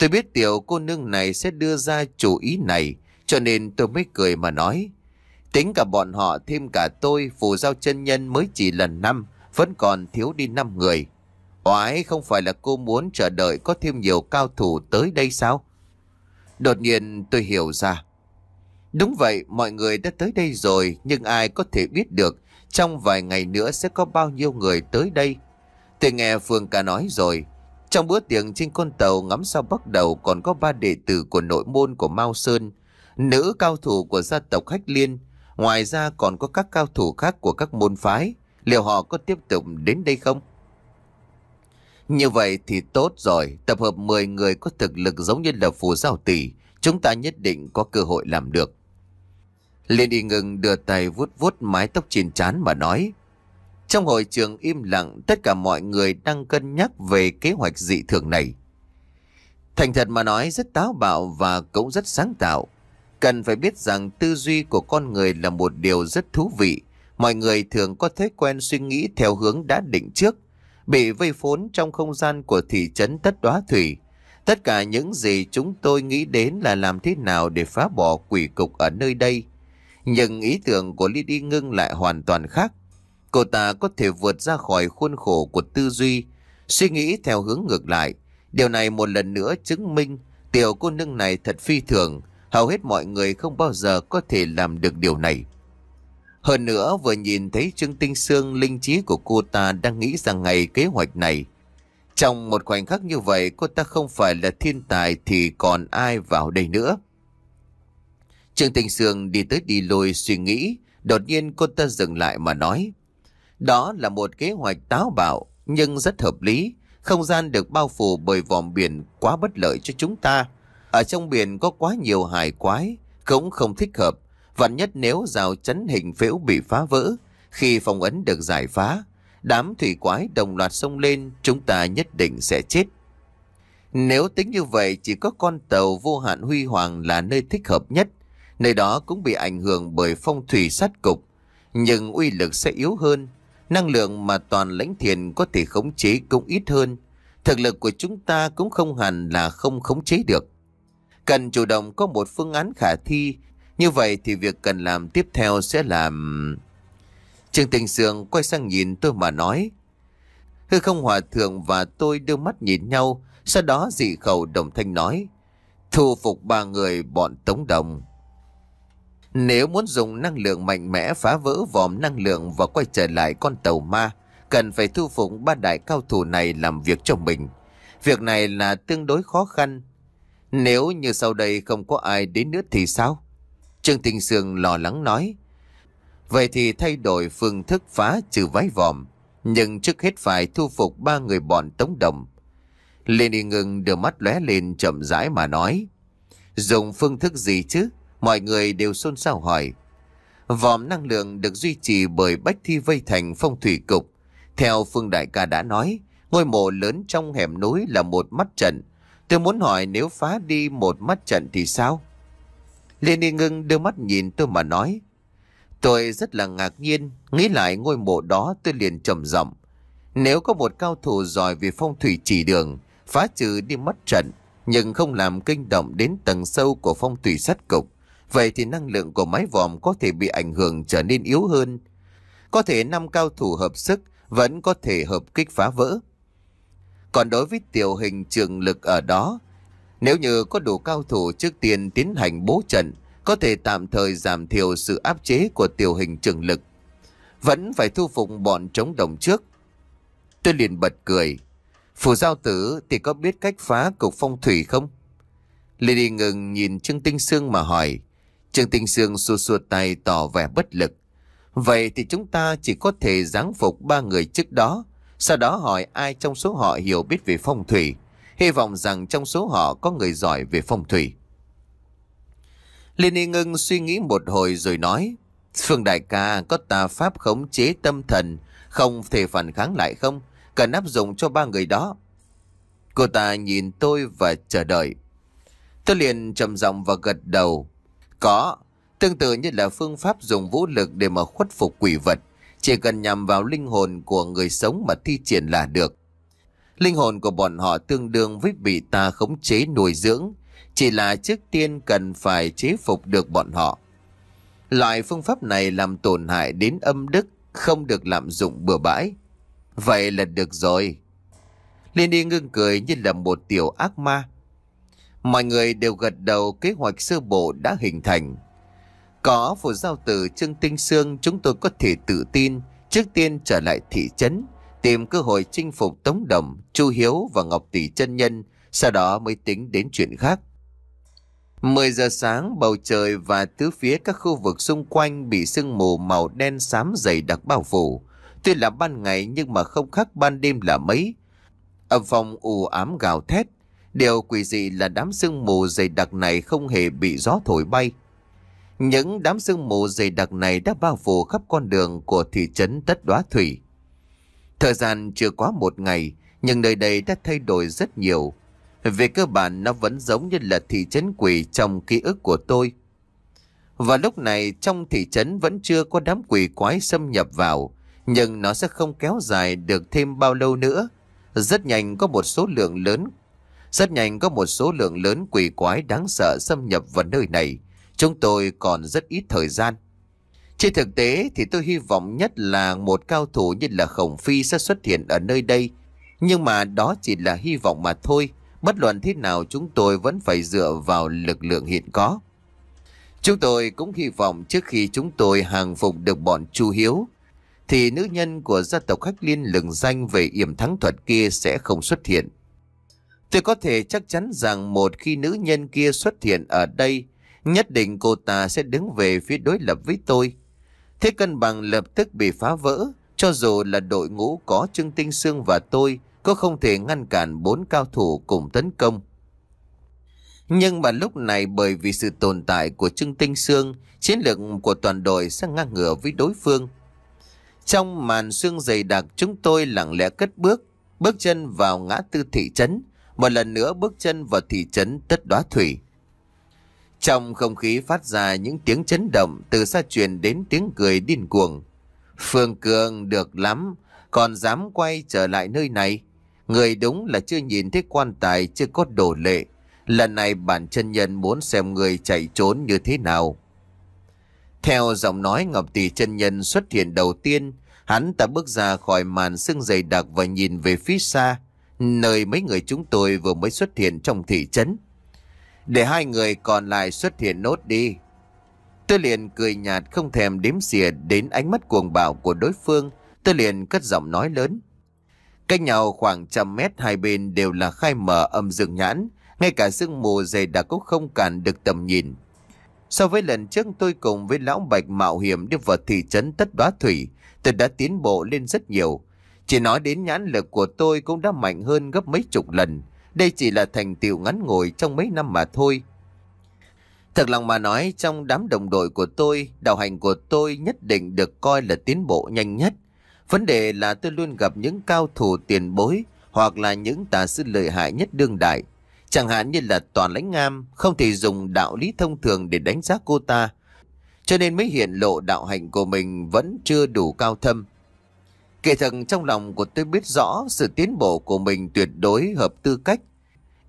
Tôi biết tiểu cô nương này sẽ đưa ra chủ ý này, cho nên tôi mới cười mà nói. Tính cả bọn họ thêm cả tôi, phù giao chân nhân mới chỉ lần năm, vẫn còn thiếu đi năm người. Oái không phải là cô muốn chờ đợi có thêm nhiều cao thủ tới đây sao? Đột nhiên tôi hiểu ra. Đúng vậy, mọi người đã tới đây rồi, nhưng ai có thể biết được trong vài ngày nữa sẽ có bao nhiêu người tới đây. Tôi nghe Phương ca nói rồi, trong bữa tiệc trên con tàu ngắm sao bắt đầu còn có ba đệ tử của nội môn của Mao Sơn, nữ cao thủ của gia tộc Hách Liên, ngoài ra còn có các cao thủ khác của các môn phái, liệu họ có tiếp tục đến đây không? Như vậy thì tốt rồi, tập hợp 10 người có thực lực giống như là phù giao tỷ, chúng ta nhất định có cơ hội làm được. Liên y ngừng đưa tay vuốt vuốt mái tóc trên trán mà nói, trong hội trường im lặng, tất cả mọi người đang cân nhắc về kế hoạch dị thường này. Thành thật mà nói rất táo bạo và cũng rất sáng tạo. Cần phải biết rằng tư duy của con người là một điều rất thú vị. Mọi người thường có thói quen suy nghĩ theo hướng đã định trước. Bị vây phốn trong không gian của thị trấn Tất đóa Thủy. Tất cả những gì chúng tôi nghĩ đến là làm thế nào để phá bỏ quỷ cục ở nơi đây. Nhưng ý tưởng của Ly đi ngưng lại hoàn toàn khác. Cô ta có thể vượt ra khỏi khuôn khổ của tư duy, suy nghĩ theo hướng ngược lại. Điều này một lần nữa chứng minh tiểu cô nương này thật phi thường, hầu hết mọi người không bao giờ có thể làm được điều này. Hơn nữa vừa nhìn thấy Trương Tinh Sương linh trí của cô ta đang nghĩ rằng ngày kế hoạch này. Trong một khoảnh khắc như vậy cô ta không phải là thiên tài thì còn ai vào đây nữa. Trương Tinh Sương đi tới đi lùi suy nghĩ, đột nhiên cô ta dừng lại mà nói. Đó là một kế hoạch táo bạo nhưng rất hợp lý. Không gian được bao phủ bởi vòm biển quá bất lợi cho chúng ta. Ở trong biển có quá nhiều hải quái, cũng không thích hợp. Vạn nhất nếu rào chấn hình phễu bị phá vỡ, khi phong ấn được giải phá, đám thủy quái đồng loạt sông lên, chúng ta nhất định sẽ chết. Nếu tính như vậy, chỉ có con tàu vô hạn huy hoàng là nơi thích hợp nhất. Nơi đó cũng bị ảnh hưởng bởi phong thủy sát cục, nhưng uy lực sẽ yếu hơn. Năng lượng mà toàn lãnh thiền có thể khống chế cũng ít hơn. Thực lực của chúng ta cũng không hẳn là không khống chế được. Cần chủ động có một phương án khả thi. Như vậy thì việc cần làm tiếp theo sẽ là... Trương Tình Sương quay sang nhìn tôi mà nói. Hư không hòa thượng và tôi đưa mắt nhìn nhau. Sau đó dị khẩu đồng thanh nói. Thu phục ba người bọn Tống Đồng. Nếu muốn dùng năng lượng mạnh mẽ phá vỡ vòm năng lượng và quay trở lại con tàu ma, cần phải thu phục ba đại cao thủ này làm việc cho mình. Việc này là tương đối khó khăn. Nếu như sau đây không có ai đến nữa thì sao? Trương Tình Sương lo lắng nói. Vậy thì thay đổi phương thức phá trừ vái vòm, nhưng trước hết phải thu phục ba người bọn tống đồng. Liên Y Ngưng đưa mắt lóe lên chậm rãi mà nói. Dùng phương thức gì chứ? Mọi người đều xôn xao hỏi. Vòm năng lượng được duy trì bởi Bách Thi Vây Thành Phong Thủy Cục. Theo Phương Đại ca đã nói, ngôi mộ lớn trong hẻm núi là một mắt trận. Tôi muốn hỏi nếu phá đi một mắt trận thì sao? Liên đi ngưng đưa mắt nhìn tôi mà nói. Tôi rất là ngạc nhiên, nghĩ lại ngôi mộ đó tôi liền trầm giọng. Nếu có một cao thủ giỏi về phong thủy chỉ đường, phá trừ đi mất trận, nhưng không làm kinh động đến tầng sâu của phong thủy sát cục, Vậy thì năng lượng của mái vòm có thể bị ảnh hưởng trở nên yếu hơn. Có thể năm cao thủ hợp sức vẫn có thể hợp kích phá vỡ. Còn đối với tiểu hình trường lực ở đó, nếu như có đủ cao thủ trước tiên tiến hành bố trận, có thể tạm thời giảm thiểu sự áp chế của tiểu hình trường lực. Vẫn phải thu phục bọn chống đồng trước. Tôi liền bật cười. Phù giao tử thì có biết cách phá cục phong thủy không? Lê Đi ngừng nhìn Trương Tinh Sương mà hỏi trương tình sương xua xua tay tỏ vẻ bất lực. Vậy thì chúng ta chỉ có thể giáng phục ba người trước đó, sau đó hỏi ai trong số họ hiểu biết về phong thủy. Hy vọng rằng trong số họ có người giỏi về phong thủy. Liên y ngưng suy nghĩ một hồi rồi nói, Phương đại ca có tà pháp khống chế tâm thần, không thể phản kháng lại không? Cần áp dụng cho ba người đó. Cô ta nhìn tôi và chờ đợi. Tôi liền trầm giọng và gật đầu. Có, tương tự như là phương pháp dùng vũ lực để mà khuất phục quỷ vật, chỉ cần nhằm vào linh hồn của người sống mà thi triển là được. Linh hồn của bọn họ tương đương với bị ta khống chế nuôi dưỡng, chỉ là trước tiên cần phải chế phục được bọn họ. Loại phương pháp này làm tổn hại đến âm đức, không được lạm dụng bừa bãi. Vậy là được rồi. Liên y ngưng cười như là một tiểu ác ma. Mọi người đều gật đầu kế hoạch sơ bộ đã hình thành. Có phù giao tử Trương Tinh Sương chúng tôi có thể tự tin trước tiên trở lại thị trấn, tìm cơ hội chinh phục Tống Đồng, Chu Hiếu và Ngọc Tỷ chân Nhân, sau đó mới tính đến chuyện khác. 10 giờ sáng bầu trời và tứ phía các khu vực xung quanh bị sương mù màu đen xám dày đặc bao phủ. Tuy là ban ngày nhưng mà không khác ban đêm là mấy. Âm phòng ù ám gào thét, Điều quỷ dị là đám sương mù dày đặc này không hề bị gió thổi bay. Những đám sương mù dày đặc này đã bao phủ khắp con đường của thị trấn Tất Đoá Thủy. Thời gian chưa quá một ngày, nhưng nơi đây đã thay đổi rất nhiều. Về cơ bản nó vẫn giống như là thị trấn quỷ trong ký ức của tôi. Và lúc này trong thị trấn vẫn chưa có đám quỷ quái xâm nhập vào, nhưng nó sẽ không kéo dài được thêm bao lâu nữa. Rất nhanh có một số lượng lớn rất nhanh có một số lượng lớn quỷ quái đáng sợ xâm nhập vào nơi này. Chúng tôi còn rất ít thời gian. Trên thực tế thì tôi hy vọng nhất là một cao thủ như là Khổng Phi sẽ xuất hiện ở nơi đây. Nhưng mà đó chỉ là hy vọng mà thôi. Bất luận thế nào chúng tôi vẫn phải dựa vào lực lượng hiện có. Chúng tôi cũng hy vọng trước khi chúng tôi hàng phục được bọn Chu Hiếu, thì nữ nhân của gia tộc khách Liên lừng danh về yểm thắng thuật kia sẽ không xuất hiện. Tôi có thể chắc chắn rằng một khi nữ nhân kia xuất hiện ở đây, nhất định cô ta sẽ đứng về phía đối lập với tôi. Thế cân bằng lập tức bị phá vỡ, cho dù là đội ngũ có Trương Tinh Sương và tôi, có không thể ngăn cản bốn cao thủ cùng tấn công. Nhưng mà lúc này bởi vì sự tồn tại của Trương Tinh Sương, chiến lược của toàn đội sẽ ngang ngửa với đối phương. Trong màn xương dày đặc chúng tôi lặng lẽ cất bước, bước chân vào ngã tư thị trấn một lần nữa bước chân vào thị trấn Tất Đoá Thủy. Trong không khí phát ra những tiếng chấn động từ xa truyền đến tiếng cười điên cuồng. Phương Cường được lắm, còn dám quay trở lại nơi này. Người đúng là chưa nhìn thấy quan tài chưa có đổ lệ. Lần này bản chân nhân muốn xem người chạy trốn như thế nào. Theo giọng nói Ngọc Tỷ chân nhân xuất hiện đầu tiên, hắn ta bước ra khỏi màn sương dày đặc và nhìn về phía xa nơi mấy người chúng tôi vừa mới xuất hiện trong thị trấn. Để hai người còn lại xuất hiện nốt đi. Tôi liền cười nhạt không thèm đếm xỉa đến ánh mắt cuồng bạo của đối phương. Tôi liền cất giọng nói lớn. Cách nhau khoảng trăm mét hai bên đều là khai mở âm dương nhãn. Ngay cả sương mù dày đặc cũng không cản được tầm nhìn. So với lần trước tôi cùng với lão Bạch mạo hiểm đi vào thị trấn Tất Đoá Thủy, tôi đã tiến bộ lên rất nhiều. Chỉ nói đến nhãn lực của tôi cũng đã mạnh hơn gấp mấy chục lần. Đây chỉ là thành tiệu ngắn ngủi trong mấy năm mà thôi. Thật lòng mà nói, trong đám đồng đội của tôi, đạo hành của tôi nhất định được coi là tiến bộ nhanh nhất. Vấn đề là tôi luôn gặp những cao thủ tiền bối hoặc là những tà sư lợi hại nhất đương đại. Chẳng hạn như là toàn lãnh ngam, không thể dùng đạo lý thông thường để đánh giá cô ta. Cho nên mới hiện lộ đạo hành của mình vẫn chưa đủ cao thâm. Kể thật trong lòng của tôi biết rõ sự tiến bộ của mình tuyệt đối hợp tư cách.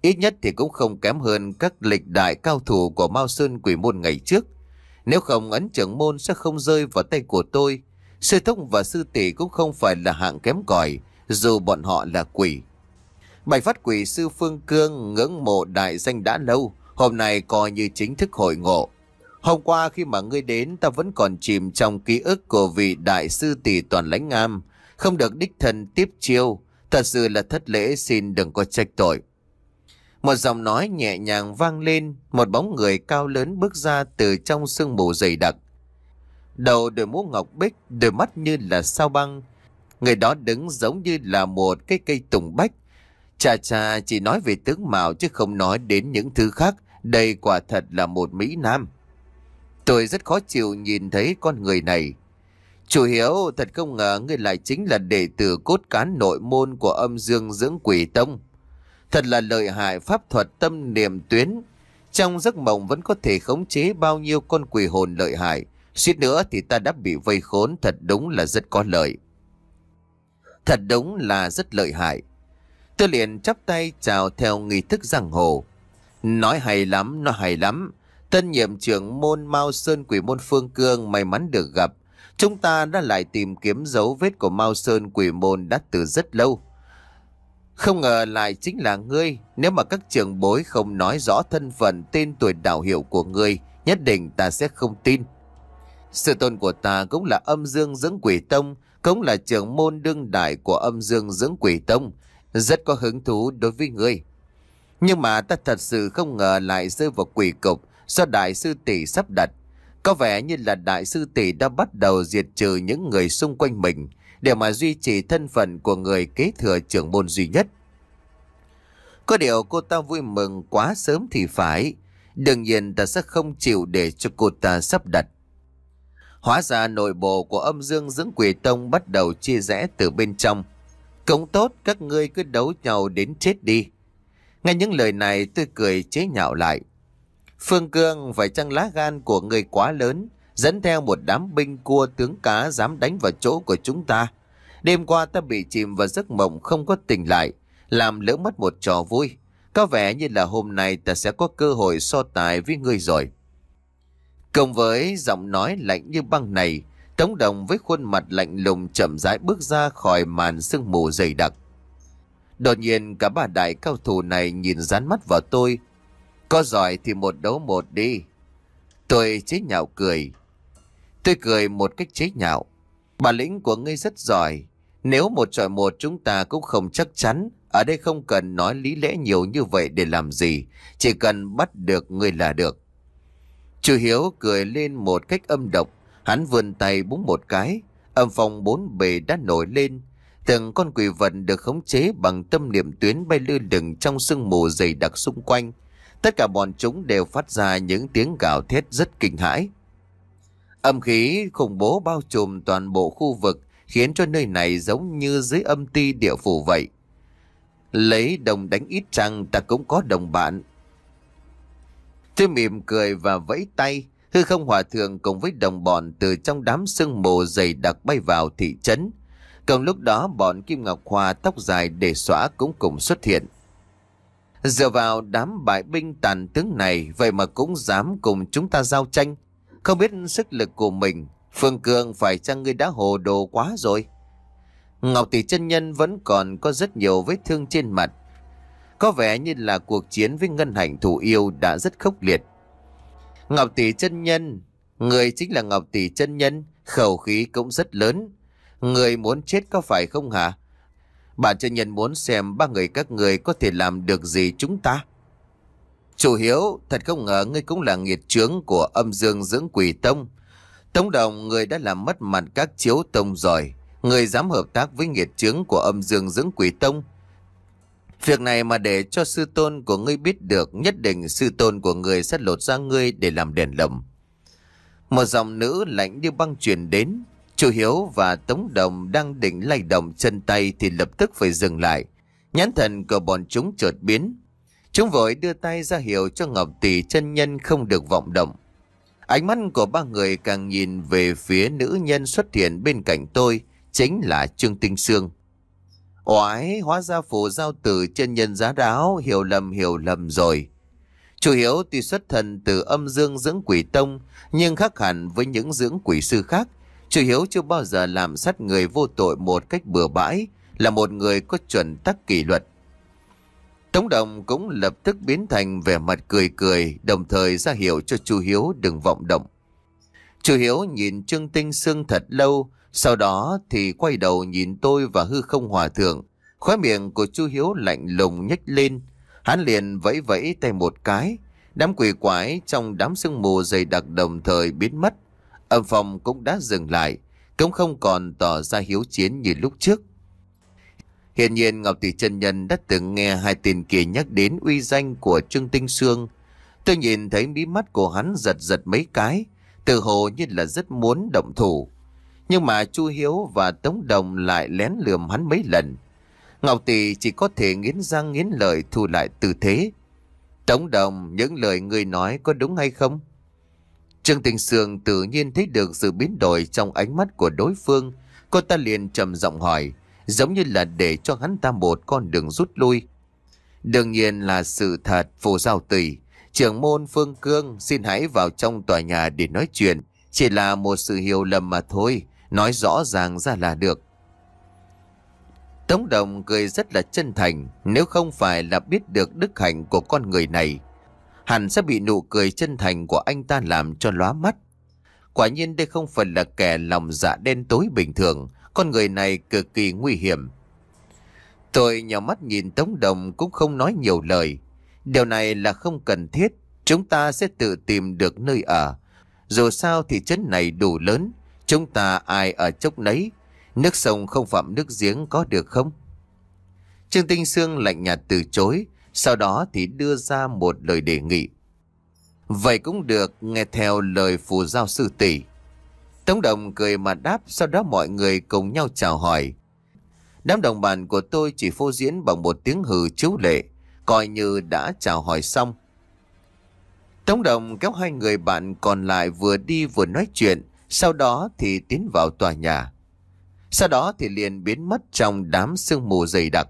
Ít nhất thì cũng không kém hơn các lịch đại cao thủ của Mao Sơn Quỷ Môn ngày trước. Nếu không ấn trưởng môn sẽ không rơi vào tay của tôi. Sư thông và sư tỷ cũng không phải là hạng kém cỏi dù bọn họ là quỷ. Bài phát quỷ sư Phương Cương ngưỡng mộ đại danh đã lâu, hôm nay coi như chính thức hội ngộ. Hôm qua khi mà ngươi đến ta vẫn còn chìm trong ký ức của vị đại sư tỷ toàn lãnh ngam không được đích thân tiếp chiêu Thật sự là thất lễ xin đừng có trách tội Một giọng nói nhẹ nhàng vang lên Một bóng người cao lớn bước ra từ trong sương mù dày đặc Đầu đội mũ ngọc bích Đôi mắt như là sao băng Người đó đứng giống như là một cái cây tùng bách Chà chà chỉ nói về tướng mạo chứ không nói đến những thứ khác Đây quả thật là một Mỹ Nam Tôi rất khó chịu nhìn thấy con người này Chủ hiếu thật không ngờ ngươi lại chính là đệ tử cốt cán nội môn của âm dương dưỡng quỷ tông. Thật là lợi hại pháp thuật tâm niệm tuyến. Trong giấc mộng vẫn có thể khống chế bao nhiêu con quỷ hồn lợi hại. Suýt nữa thì ta đã bị vây khốn thật đúng là rất có lợi. Thật đúng là rất lợi hại. Tôi liền chắp tay chào theo nghi thức giang hồ. Nói hay lắm, nói hay lắm. Tân nhiệm trưởng môn Mao Sơn Quỷ Môn Phương Cương may mắn được gặp. Chúng ta đã lại tìm kiếm dấu vết của Mao Sơn quỷ môn đã từ rất lâu. Không ngờ lại chính là ngươi, nếu mà các trường bối không nói rõ thân phận tên tuổi đảo hiệu của ngươi, nhất định ta sẽ không tin. Sư tôn của ta cũng là âm dương dưỡng quỷ tông, cũng là trưởng môn đương đại của âm dương dưỡng quỷ tông, rất có hứng thú đối với ngươi. Nhưng mà ta thật sự không ngờ lại rơi vào quỷ cục do đại sư tỷ sắp đặt có vẻ như là đại sư tỷ đã bắt đầu diệt trừ những người xung quanh mình để mà duy trì thân phận của người kế thừa trưởng môn duy nhất. Có điều cô ta vui mừng quá sớm thì phải. Đương nhiên ta sẽ không chịu để cho cô ta sắp đặt. Hóa ra nội bộ của âm dương dưỡng quỷ tông bắt đầu chia rẽ từ bên trong. Cống tốt các ngươi cứ đấu nhau đến chết đi. Nghe những lời này tôi cười chế nhạo lại. Phương Cương phải chăng lá gan của người quá lớn, dẫn theo một đám binh cua tướng cá dám đánh vào chỗ của chúng ta. Đêm qua ta bị chìm vào giấc mộng không có tỉnh lại, làm lỡ mất một trò vui. Có vẻ như là hôm nay ta sẽ có cơ hội so tài với ngươi rồi. Cùng với giọng nói lạnh như băng này, Tống Đồng với khuôn mặt lạnh lùng chậm rãi bước ra khỏi màn sương mù dày đặc. Đột nhiên cả bà đại cao thủ này nhìn dán mắt vào tôi, có giỏi thì một đấu một đi. Tôi chế nhạo cười. Tôi cười một cách chế nhạo. Bà lĩnh của ngươi rất giỏi. Nếu một trọi một chúng ta cũng không chắc chắn. Ở đây không cần nói lý lẽ nhiều như vậy để làm gì. Chỉ cần bắt được ngươi là được. Chú Hiếu cười lên một cách âm độc. Hắn vươn tay búng một cái. Âm phòng bốn bề đã nổi lên. Từng con quỷ vật được khống chế bằng tâm niệm tuyến bay lư lửng trong sương mù dày đặc xung quanh. Tất cả bọn chúng đều phát ra những tiếng gào thét rất kinh hãi. Âm khí khủng bố bao trùm toàn bộ khu vực khiến cho nơi này giống như dưới âm ti địa phủ vậy. Lấy đồng đánh ít rằng ta cũng có đồng bạn. Tôi mỉm cười và vẫy tay, hư không hòa thượng cùng với đồng bọn từ trong đám sương mù dày đặc bay vào thị trấn. Cùng lúc đó bọn Kim Ngọc Hòa tóc dài để xóa cũng cùng xuất hiện. Dựa vào đám bại binh tàn tướng này Vậy mà cũng dám cùng chúng ta giao tranh Không biết sức lực của mình Phương Cường phải chăng ngươi đã hồ đồ quá rồi Ngọc Tỷ chân Nhân vẫn còn có rất nhiều vết thương trên mặt Có vẻ như là cuộc chiến với ngân hành thủ yêu đã rất khốc liệt Ngọc Tỷ chân Nhân Người chính là Ngọc Tỷ chân Nhân Khẩu khí cũng rất lớn Người muốn chết có phải không hả Bà chân nhân muốn xem ba người các người có thể làm được gì chúng ta. Chủ hiếu, thật không ngờ ngươi cũng là nghiệt chướng của âm dương dưỡng quỷ tông. Tống đồng người đã làm mất mặt các chiếu tông rồi. Người dám hợp tác với nghiệt chướng của âm dương dưỡng quỷ tông. Việc này mà để cho sư tôn của ngươi biết được nhất định sư tôn của ngươi sẽ lột ra ngươi để làm đèn lầm Một dòng nữ lạnh như băng truyền đến Chu Hiếu và Tống Đồng đang định lay động chân tay thì lập tức phải dừng lại. Nhãn thần của bọn chúng chợt biến. Chúng vội đưa tay ra hiệu cho Ngọc Tỷ chân nhân không được vọng động. Ánh mắt của ba người càng nhìn về phía nữ nhân xuất hiện bên cạnh tôi, chính là Trương Tinh Sương. Oái, hóa ra phù giao tử chân nhân giá đáo, hiểu lầm hiểu lầm rồi. Chủ Hiếu tuy xuất thần từ âm dương dưỡng quỷ tông, nhưng khác hẳn với những dưỡng quỷ sư khác, Chú Hiếu chưa bao giờ làm sát người vô tội một cách bừa bãi, là một người có chuẩn tắc kỷ luật. Tống Đồng cũng lập tức biến thành vẻ mặt cười cười, đồng thời ra hiệu cho chú Hiếu đừng vọng động. Chú Hiếu nhìn Trương Tinh Sương thật lâu, sau đó thì quay đầu nhìn tôi và hư không hòa thượng. Khóe miệng của chú Hiếu lạnh lùng nhếch lên, hắn liền vẫy vẫy tay một cái. Đám quỷ quái trong đám sương mù dày đặc đồng thời biến mất. Âm phòng cũng đã dừng lại, cũng không còn tỏ ra hiếu chiến như lúc trước. Hiện nhiên Ngọc Tỷ chân Nhân đã từng nghe hai tiền kia nhắc đến uy danh của Trương Tinh Sương. Tôi nhìn thấy mí mắt của hắn giật giật mấy cái, tự hồ như là rất muốn động thủ. Nhưng mà Chu Hiếu và Tống Đồng lại lén lườm hắn mấy lần. Ngọc Tỷ chỉ có thể nghiến răng nghiến lợi thu lại tư thế. Tống Đồng, những lời người nói có đúng hay không? Trương Tình Sương tự nhiên thấy được sự biến đổi trong ánh mắt của đối phương. Cô ta liền trầm giọng hỏi, giống như là để cho hắn ta một con đường rút lui. Đương nhiên là sự thật phù giao tùy. Trưởng môn Phương Cương xin hãy vào trong tòa nhà để nói chuyện. Chỉ là một sự hiểu lầm mà thôi, nói rõ ràng ra là được. Tống Đồng cười rất là chân thành, nếu không phải là biết được đức hạnh của con người này, hẳn sẽ bị nụ cười chân thành của anh ta làm cho lóa mắt. Quả nhiên đây không phải là kẻ lòng dạ đen tối bình thường, con người này cực kỳ nguy hiểm. Tôi nhỏ mắt nhìn Tống Đồng cũng không nói nhiều lời. Điều này là không cần thiết, chúng ta sẽ tự tìm được nơi ở. Dù sao thì trấn này đủ lớn, chúng ta ai ở chốc nấy, nước sông không phạm nước giếng có được không? Trương Tinh Sương lạnh nhạt từ chối, sau đó thì đưa ra một lời đề nghị. Vậy cũng được nghe theo lời phù giao sư tỷ. Tống đồng cười mà đáp sau đó mọi người cùng nhau chào hỏi. Đám đồng bạn của tôi chỉ phô diễn bằng một tiếng hừ chú lệ, coi như đã chào hỏi xong. Tống đồng kéo hai người bạn còn lại vừa đi vừa nói chuyện, sau đó thì tiến vào tòa nhà. Sau đó thì liền biến mất trong đám sương mù dày đặc.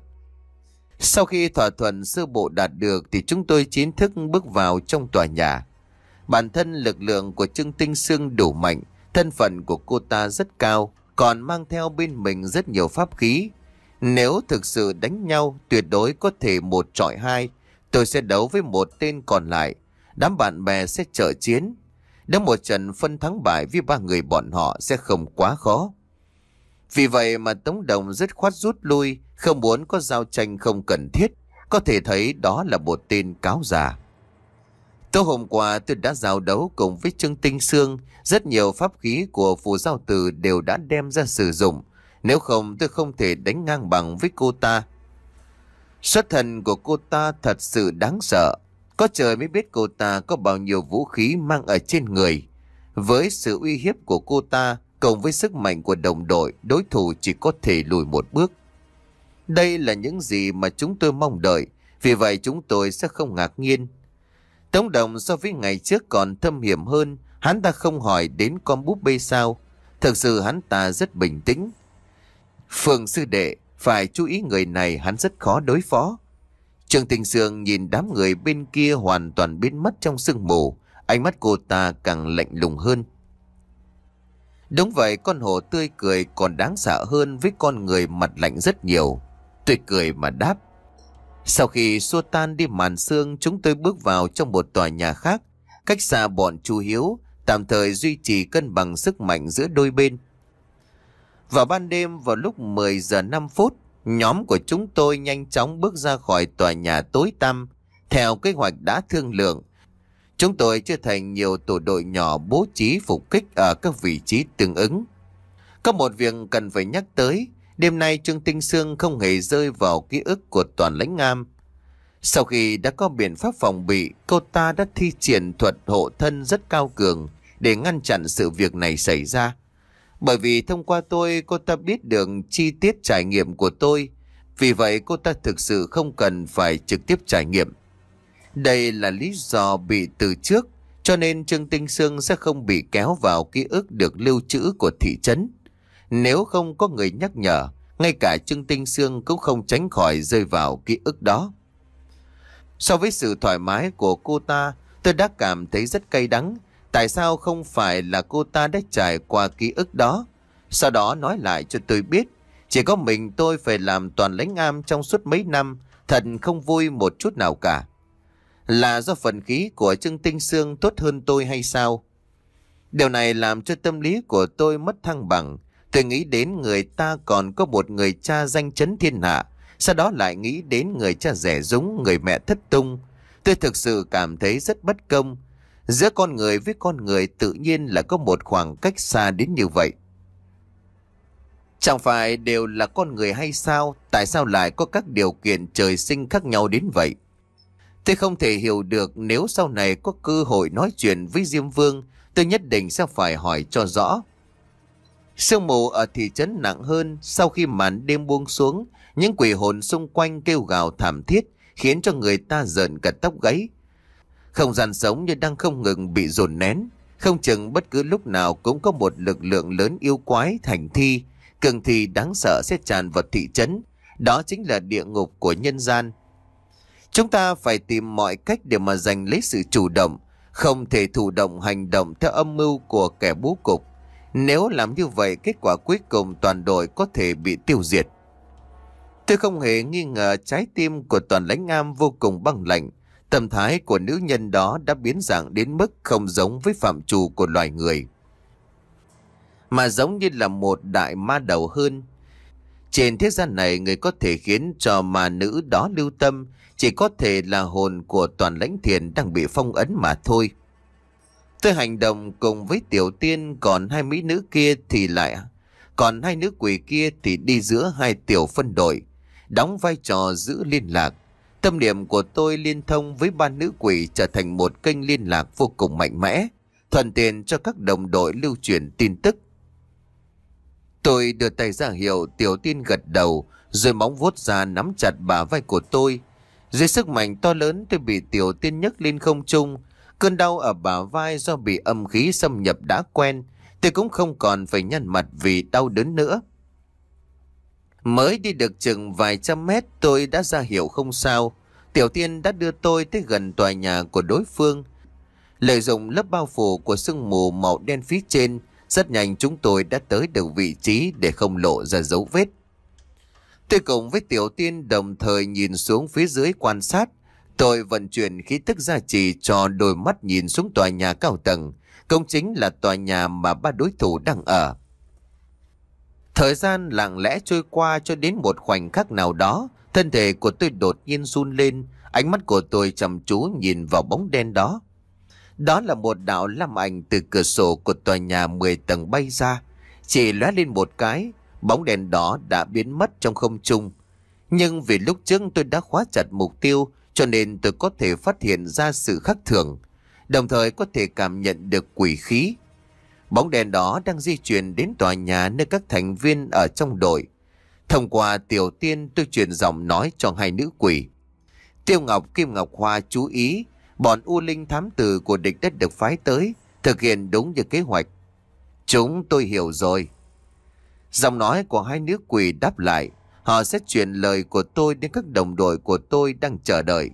Sau khi thỏa thuận sơ bộ đạt được thì chúng tôi chính thức bước vào trong tòa nhà. Bản thân lực lượng của Trương Tinh Sương đủ mạnh, thân phận của cô ta rất cao, còn mang theo bên mình rất nhiều pháp khí. Nếu thực sự đánh nhau, tuyệt đối có thể một trọi hai. Tôi sẽ đấu với một tên còn lại. Đám bạn bè sẽ trợ chiến. Đến một trận phân thắng bại với ba người bọn họ sẽ không quá khó. Vì vậy mà Tống Đồng rất khoát rút lui, không muốn có giao tranh không cần thiết, có thể thấy đó là một tin cáo già. Tối hôm qua tôi đã giao đấu cùng với Trương Tinh Sương, rất nhiều pháp khí của phù giao tử đều đã đem ra sử dụng, nếu không tôi không thể đánh ngang bằng với cô ta. Xuất thần của cô ta thật sự đáng sợ, có trời mới biết cô ta có bao nhiêu vũ khí mang ở trên người. Với sự uy hiếp của cô ta, cộng với sức mạnh của đồng đội, đối thủ chỉ có thể lùi một bước. Đây là những gì mà chúng tôi mong đợi, vì vậy chúng tôi sẽ không ngạc nhiên. Tống đồng so với ngày trước còn thâm hiểm hơn, hắn ta không hỏi đến con búp bê sao. Thực sự hắn ta rất bình tĩnh. Phường sư đệ, phải chú ý người này hắn rất khó đối phó. Trường Tình Sương nhìn đám người bên kia hoàn toàn biến mất trong sương mù, ánh mắt cô ta càng lạnh lùng hơn. Đúng vậy con hổ tươi cười còn đáng sợ hơn với con người mặt lạnh rất nhiều. Tôi cười mà đáp. Sau khi xua tan đi màn xương chúng tôi bước vào trong một tòa nhà khác. Cách xa bọn chu Hiếu tạm thời duy trì cân bằng sức mạnh giữa đôi bên. Vào ban đêm vào lúc 10 giờ 5 phút nhóm của chúng tôi nhanh chóng bước ra khỏi tòa nhà tối tăm theo kế hoạch đã thương lượng Chúng tôi chưa thành nhiều tổ đội nhỏ bố trí phục kích ở các vị trí tương ứng. Có một việc cần phải nhắc tới, đêm nay Trương Tinh Sương không hề rơi vào ký ức của toàn lãnh nam. Sau khi đã có biện pháp phòng bị, cô ta đã thi triển thuật hộ thân rất cao cường để ngăn chặn sự việc này xảy ra. Bởi vì thông qua tôi, cô ta biết được chi tiết trải nghiệm của tôi. Vì vậy cô ta thực sự không cần phải trực tiếp trải nghiệm. Đây là lý do bị từ trước, cho nên Trương Tinh Sương sẽ không bị kéo vào ký ức được lưu trữ của thị trấn. Nếu không có người nhắc nhở, ngay cả Trương Tinh Sương cũng không tránh khỏi rơi vào ký ức đó. So với sự thoải mái của cô ta, tôi đã cảm thấy rất cay đắng. Tại sao không phải là cô ta đã trải qua ký ức đó? Sau đó nói lại cho tôi biết, chỉ có mình tôi phải làm toàn lãnh am trong suốt mấy năm, thật không vui một chút nào cả. Là do phần khí của Trương Tinh Sương tốt hơn tôi hay sao? Điều này làm cho tâm lý của tôi mất thăng bằng. Tôi nghĩ đến người ta còn có một người cha danh chấn thiên hạ. Sau đó lại nghĩ đến người cha rẻ rúng, người mẹ thất tung. Tôi thực sự cảm thấy rất bất công. Giữa con người với con người tự nhiên là có một khoảng cách xa đến như vậy. Chẳng phải đều là con người hay sao? Tại sao lại có các điều kiện trời sinh khác nhau đến vậy? Tôi không thể hiểu được nếu sau này có cơ hội nói chuyện với Diêm Vương, tôi nhất định sẽ phải hỏi cho rõ. Sương mù ở thị trấn nặng hơn sau khi màn đêm buông xuống, những quỷ hồn xung quanh kêu gào thảm thiết, khiến cho người ta giận cả tóc gáy. Không gian sống như đang không ngừng bị dồn nén, không chừng bất cứ lúc nào cũng có một lực lượng lớn yêu quái thành thi, cường thì đáng sợ sẽ tràn vào thị trấn, đó chính là địa ngục của nhân gian. Chúng ta phải tìm mọi cách để mà giành lấy sự chủ động, không thể thụ động hành động theo âm mưu của kẻ bố cục. Nếu làm như vậy, kết quả cuối cùng toàn đội có thể bị tiêu diệt. Tôi không hề nghi ngờ trái tim của toàn lãnh am vô cùng băng lạnh. Tâm thái của nữ nhân đó đã biến dạng đến mức không giống với phạm trù của loài người. Mà giống như là một đại ma đầu hơn. Trên thế gian này người có thể khiến cho mà nữ đó lưu tâm chỉ có thể là hồn của toàn lãnh thiền đang bị phong ấn mà thôi. Tôi hành động cùng với tiểu tiên còn hai mỹ nữ kia thì lại... Còn hai nữ quỷ kia thì đi giữa hai tiểu phân đội, đóng vai trò giữ liên lạc. Tâm niệm của tôi liên thông với ban nữ quỷ trở thành một kênh liên lạc vô cùng mạnh mẽ, thuận tiện cho các đồng đội lưu truyền tin tức. Tôi đưa tay ra hiệu tiểu tiên gật đầu, rồi móng vuốt ra nắm chặt bả vai của tôi, dưới sức mạnh to lớn tôi bị tiểu tiên nhấc lên không trung. Cơn đau ở bả vai do bị âm khí xâm nhập đã quen. Tôi cũng không còn phải nhăn mặt vì đau đớn nữa. Mới đi được chừng vài trăm mét tôi đã ra hiểu không sao. Tiểu tiên đã đưa tôi tới gần tòa nhà của đối phương. Lợi dụng lớp bao phủ của sương mù màu đen phía trên, rất nhanh chúng tôi đã tới được vị trí để không lộ ra dấu vết. Tôi cùng với Tiểu Tiên đồng thời nhìn xuống phía dưới quan sát. Tôi vận chuyển khí tức gia trì cho đôi mắt nhìn xuống tòa nhà cao tầng. Công chính là tòa nhà mà ba đối thủ đang ở. Thời gian lặng lẽ trôi qua cho đến một khoảnh khắc nào đó. Thân thể của tôi đột nhiên run lên. Ánh mắt của tôi chăm chú nhìn vào bóng đen đó. Đó là một đạo lam ảnh từ cửa sổ của tòa nhà 10 tầng bay ra. Chỉ lóe lên một cái, bóng đèn đó đã biến mất trong không trung. Nhưng vì lúc trước tôi đã khóa chặt mục tiêu cho nên tôi có thể phát hiện ra sự khác thường, đồng thời có thể cảm nhận được quỷ khí. Bóng đèn đó đang di chuyển đến tòa nhà nơi các thành viên ở trong đội. Thông qua tiểu tiên tôi truyền giọng nói cho hai nữ quỷ. Tiêu Ngọc Kim Ngọc Hoa chú ý, bọn U Linh thám tử của địch đất được phái tới, thực hiện đúng như kế hoạch. Chúng tôi hiểu rồi. Giọng nói của hai nữ quỷ đáp lại, họ sẽ truyền lời của tôi đến các đồng đội của tôi đang chờ đợi.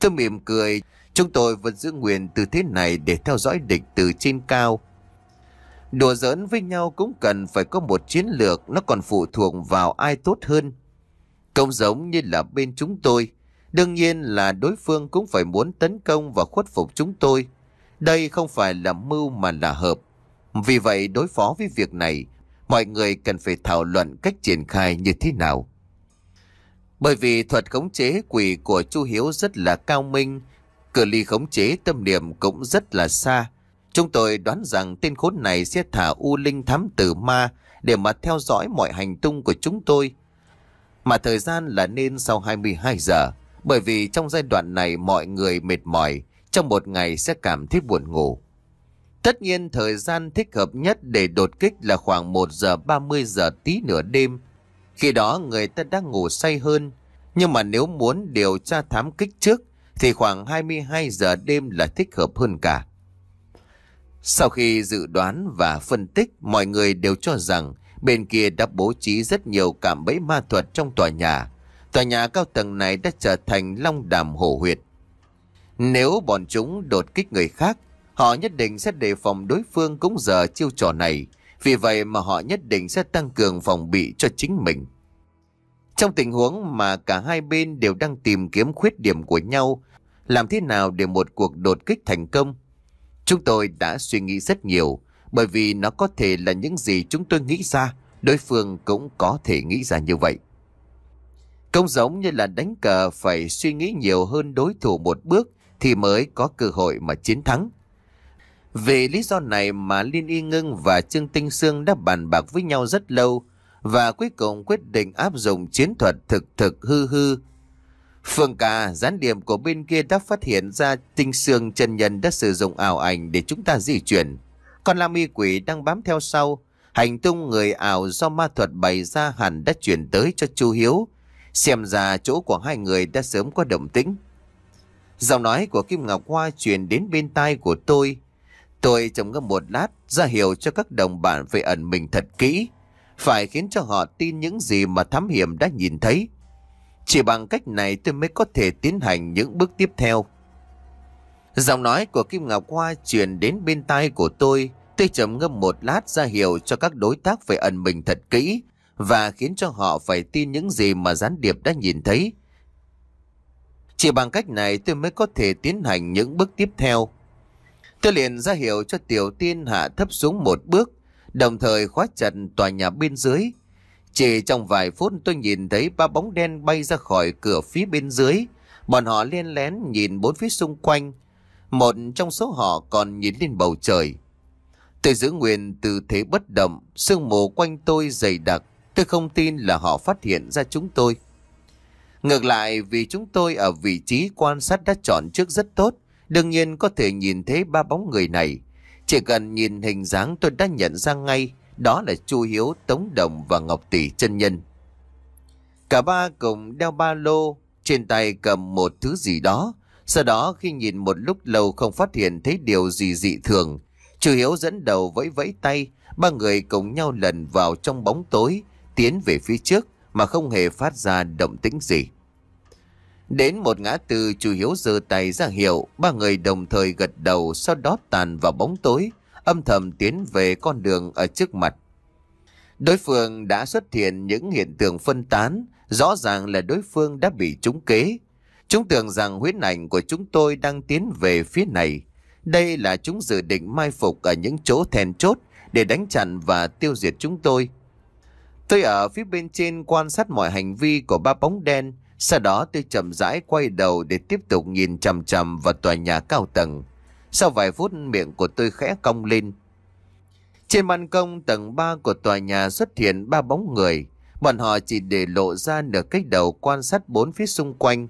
Tôi mỉm cười, chúng tôi vẫn giữ nguyên tư thế này để theo dõi địch từ trên cao. Đùa giỡn với nhau cũng cần phải có một chiến lược nó còn phụ thuộc vào ai tốt hơn. Công giống như là bên chúng tôi, đương nhiên là đối phương cũng phải muốn tấn công và khuất phục chúng tôi. Đây không phải là mưu mà là hợp. Vì vậy đối phó với việc này, mọi người cần phải thảo luận cách triển khai như thế nào. Bởi vì thuật khống chế quỷ của Chu Hiếu rất là cao minh, cự ly khống chế tâm niệm cũng rất là xa. Chúng tôi đoán rằng tên khốn này sẽ thả U Linh thám tử ma để mà theo dõi mọi hành tung của chúng tôi. Mà thời gian là nên sau 22 giờ, bởi vì trong giai đoạn này mọi người mệt mỏi, trong một ngày sẽ cảm thấy buồn ngủ. Tất nhiên thời gian thích hợp nhất để đột kích là khoảng 1 giờ 30 giờ tí nửa đêm. Khi đó người ta đang ngủ say hơn. Nhưng mà nếu muốn điều tra thám kích trước thì khoảng 22 giờ đêm là thích hợp hơn cả. Sau khi dự đoán và phân tích, mọi người đều cho rằng bên kia đã bố trí rất nhiều cảm bẫy ma thuật trong tòa nhà. Tòa nhà cao tầng này đã trở thành long đàm hổ huyệt. Nếu bọn chúng đột kích người khác Họ nhất định sẽ đề phòng đối phương cũng giờ chiêu trò này. Vì vậy mà họ nhất định sẽ tăng cường phòng bị cho chính mình. Trong tình huống mà cả hai bên đều đang tìm kiếm khuyết điểm của nhau, làm thế nào để một cuộc đột kích thành công? Chúng tôi đã suy nghĩ rất nhiều, bởi vì nó có thể là những gì chúng tôi nghĩ ra, đối phương cũng có thể nghĩ ra như vậy. Công giống như là đánh cờ phải suy nghĩ nhiều hơn đối thủ một bước thì mới có cơ hội mà chiến thắng. Về lý do này mà Liên Y Ngưng và Trương Tinh Sương đã bàn bạc với nhau rất lâu và cuối cùng quyết định áp dụng chiến thuật thực thực hư hư. Phương ca, gián điểm của bên kia đã phát hiện ra Tinh Sương chân nhân đã sử dụng ảo ảnh để chúng ta di chuyển. Còn Lam Y Quỷ đang bám theo sau, hành tung người ảo do ma thuật bày ra hẳn đã chuyển tới cho Chu Hiếu. Xem ra chỗ của hai người đã sớm có động tĩnh. Giọng nói của Kim Ngọc Hoa truyền đến bên tai của tôi. Tôi trầm ngâm một lát ra hiệu cho các đồng bạn phải ẩn mình thật kỹ. Phải khiến cho họ tin những gì mà thám hiểm đã nhìn thấy. Chỉ bằng cách này tôi mới có thể tiến hành những bước tiếp theo. Giọng nói của Kim Ngọc Hoa truyền đến bên tai của tôi. Tôi trầm ngâm một lát ra hiệu cho các đối tác phải ẩn mình thật kỹ và khiến cho họ phải tin những gì mà gián điệp đã nhìn thấy. Chỉ bằng cách này tôi mới có thể tiến hành những bước tiếp theo. Tôi liền ra hiệu cho Tiểu Tiên hạ thấp xuống một bước, đồng thời khóa chặt tòa nhà bên dưới. Chỉ trong vài phút tôi nhìn thấy ba bóng đen bay ra khỏi cửa phía bên dưới. Bọn họ liên lén nhìn bốn phía xung quanh. Một trong số họ còn nhìn lên bầu trời. Tôi giữ nguyên tư thế bất động, sương mù quanh tôi dày đặc. Tôi không tin là họ phát hiện ra chúng tôi. Ngược lại vì chúng tôi ở vị trí quan sát đã chọn trước rất tốt. Đương nhiên có thể nhìn thấy ba bóng người này. Chỉ cần nhìn hình dáng tôi đã nhận ra ngay đó là Chu Hiếu, Tống Đồng và Ngọc Tỷ chân nhân. Cả ba cùng đeo ba lô, trên tay cầm một thứ gì đó. Sau đó khi nhìn một lúc lâu không phát hiện thấy điều gì dị thường, Chu Hiếu dẫn đầu vẫy vẫy tay, ba người cùng nhau lần vào trong bóng tối, tiến về phía trước mà không hề phát ra động tĩnh gì. Đến một ngã tư chủ hiếu giơ tay ra hiệu, ba người đồng thời gật đầu sau đó tàn vào bóng tối, âm thầm tiến về con đường ở trước mặt. Đối phương đã xuất hiện những hiện tượng phân tán, rõ ràng là đối phương đã bị trúng kế. Chúng tưởng rằng huyết ảnh của chúng tôi đang tiến về phía này. Đây là chúng dự định mai phục ở những chỗ then chốt để đánh chặn và tiêu diệt chúng tôi. Tôi ở phía bên trên quan sát mọi hành vi của ba bóng đen, sau đó tôi chậm rãi quay đầu để tiếp tục nhìn chằm chằm vào tòa nhà cao tầng. Sau vài phút miệng của tôi khẽ cong lên. Trên ban công tầng 3 của tòa nhà xuất hiện ba bóng người. Bọn họ chỉ để lộ ra nửa cách đầu quan sát bốn phía xung quanh.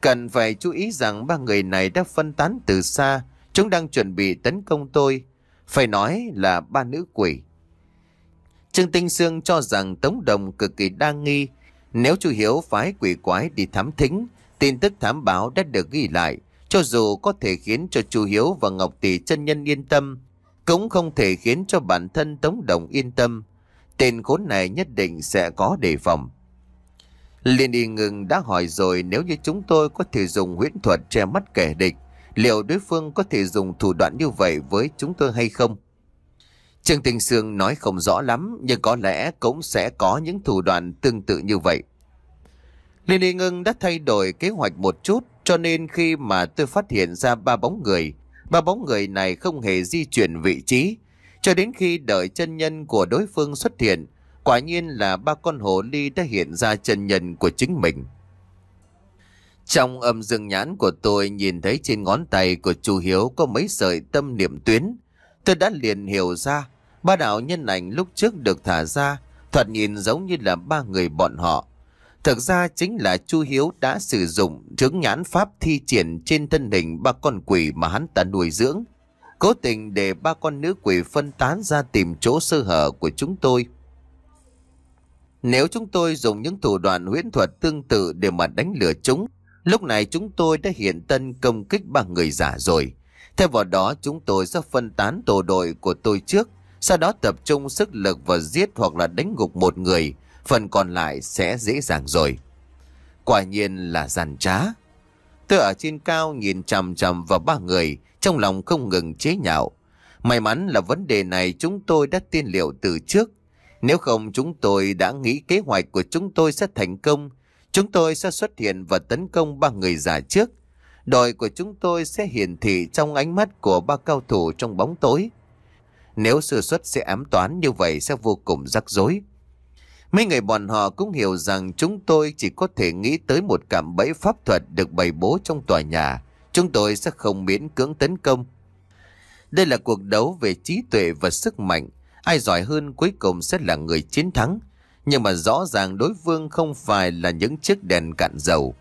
Cần phải chú ý rằng ba người này đã phân tán từ xa. Chúng đang chuẩn bị tấn công tôi. Phải nói là ba nữ quỷ. Trương Tinh Sương cho rằng Tống Đồng cực kỳ đa nghi nếu chú Hiếu phái quỷ quái đi thám thính, tin tức thám báo đã được ghi lại, cho dù có thể khiến cho chú Hiếu và Ngọc Tỷ chân nhân yên tâm, cũng không thể khiến cho bản thân Tống Đồng yên tâm. Tên khốn này nhất định sẽ có đề phòng. Liên y ngừng đã hỏi rồi nếu như chúng tôi có thể dùng huyễn thuật che mắt kẻ địch, liệu đối phương có thể dùng thủ đoạn như vậy với chúng tôi hay không? Trương Tình Sương nói không rõ lắm nhưng có lẽ cũng sẽ có những thủ đoạn tương tự như vậy. Liên Yên Ngưng đã thay đổi kế hoạch một chút cho nên khi mà tôi phát hiện ra ba bóng người, ba bóng người này không hề di chuyển vị trí. Cho đến khi đợi chân nhân của đối phương xuất hiện, quả nhiên là ba con hổ ly đã hiện ra chân nhân của chính mình. Trong âm dương nhãn của tôi nhìn thấy trên ngón tay của chu Hiếu có mấy sợi tâm niệm tuyến. Tôi đã liền hiểu ra Ba đạo nhân ảnh lúc trước được thả ra, thoạt nhìn giống như là ba người bọn họ. Thực ra chính là Chu Hiếu đã sử dụng chứng nhãn pháp thi triển trên thân hình ba con quỷ mà hắn ta nuôi dưỡng. Cố tình để ba con nữ quỷ phân tán ra tìm chỗ sơ hở của chúng tôi. Nếu chúng tôi dùng những thủ đoạn huyễn thuật tương tự để mà đánh lừa chúng, lúc này chúng tôi đã hiện tân công kích ba người giả rồi. Theo vào đó chúng tôi sẽ phân tán tổ đội của tôi trước sau đó tập trung sức lực và giết hoặc là đánh gục một người, phần còn lại sẽ dễ dàng rồi. Quả nhiên là giàn trá. Tôi ở trên cao nhìn chằm chằm vào ba người, trong lòng không ngừng chế nhạo. May mắn là vấn đề này chúng tôi đã tiên liệu từ trước. Nếu không chúng tôi đã nghĩ kế hoạch của chúng tôi sẽ thành công. Chúng tôi sẽ xuất hiện và tấn công ba người già trước. Đội của chúng tôi sẽ hiển thị trong ánh mắt của ba cao thủ trong bóng tối. Nếu sơ suất sẽ ám toán như vậy sẽ vô cùng rắc rối. Mấy người bọn họ cũng hiểu rằng chúng tôi chỉ có thể nghĩ tới một cảm bẫy pháp thuật được bày bố trong tòa nhà. Chúng tôi sẽ không miễn cưỡng tấn công. Đây là cuộc đấu về trí tuệ và sức mạnh. Ai giỏi hơn cuối cùng sẽ là người chiến thắng. Nhưng mà rõ ràng đối phương không phải là những chiếc đèn cạn dầu.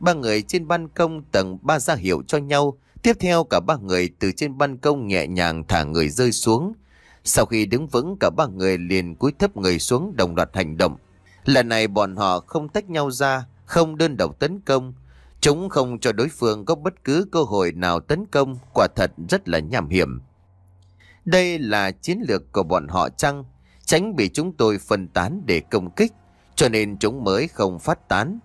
Ba người trên ban công tầng ba ra hiệu cho nhau Tiếp theo cả ba người từ trên ban công nhẹ nhàng thả người rơi xuống. Sau khi đứng vững cả ba người liền cúi thấp người xuống đồng loạt hành động. Lần này bọn họ không tách nhau ra, không đơn độc tấn công. Chúng không cho đối phương có bất cứ cơ hội nào tấn công, quả thật rất là nham hiểm. Đây là chiến lược của bọn họ chăng? Tránh bị chúng tôi phân tán để công kích, cho nên chúng mới không phát tán.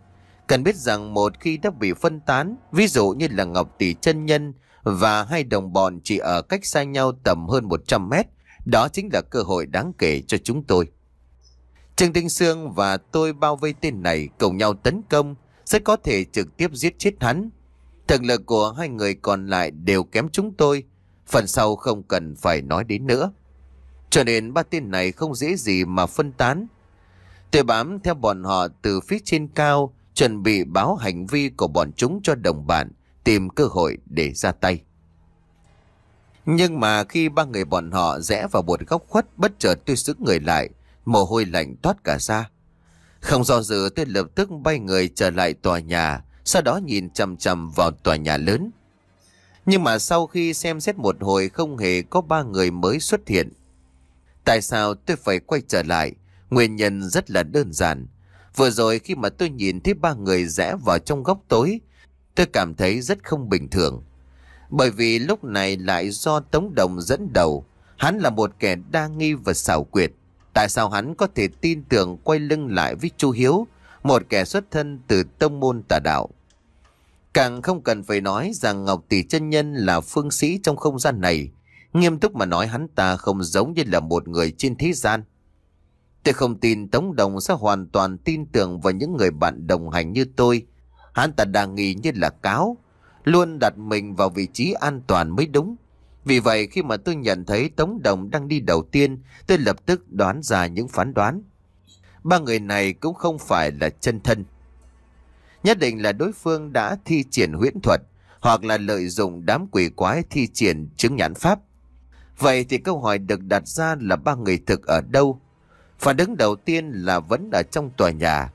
Cần biết rằng một khi đã bị phân tán, ví dụ như là Ngọc Tỷ chân Nhân và hai đồng bọn chỉ ở cách xa nhau tầm hơn 100 mét, đó chính là cơ hội đáng kể cho chúng tôi. Trương Tinh Sương và tôi bao vây tên này cùng nhau tấn công, rất có thể trực tiếp giết chết hắn. Thực lực của hai người còn lại đều kém chúng tôi, phần sau không cần phải nói đến nữa. Cho nên ba tên này không dễ gì mà phân tán. Tôi bám theo bọn họ từ phía trên cao, chuẩn bị báo hành vi của bọn chúng cho đồng bạn, tìm cơ hội để ra tay. Nhưng mà khi ba người bọn họ rẽ vào một góc khuất bất chợt tôi sững người lại, mồ hôi lạnh thoát cả ra. Không do dự tôi lập tức bay người trở lại tòa nhà, sau đó nhìn chằm chằm vào tòa nhà lớn. Nhưng mà sau khi xem xét một hồi không hề có ba người mới xuất hiện. Tại sao tôi phải quay trở lại? Nguyên nhân rất là đơn giản. Vừa rồi khi mà tôi nhìn thấy ba người rẽ vào trong góc tối, tôi cảm thấy rất không bình thường. Bởi vì lúc này lại do Tống Đồng dẫn đầu, hắn là một kẻ đa nghi và xảo quyệt. Tại sao hắn có thể tin tưởng quay lưng lại với Chu Hiếu, một kẻ xuất thân từ tông môn tà đạo? Càng không cần phải nói rằng Ngọc Tỷ chân Nhân là phương sĩ trong không gian này. Nghiêm túc mà nói hắn ta không giống như là một người trên thế gian. Tôi không tin Tống Đồng sẽ hoàn toàn tin tưởng vào những người bạn đồng hành như tôi. Hắn ta đang nghi như là cáo, luôn đặt mình vào vị trí an toàn mới đúng. Vì vậy khi mà tôi nhận thấy Tống Đồng đang đi đầu tiên, tôi lập tức đoán ra những phán đoán. Ba người này cũng không phải là chân thân. Nhất định là đối phương đã thi triển huyễn thuật, hoặc là lợi dụng đám quỷ quái thi triển chứng nhãn pháp. Vậy thì câu hỏi được đặt ra là ba người thực ở đâu? Phản ứng đầu tiên là vẫn ở trong tòa nhà.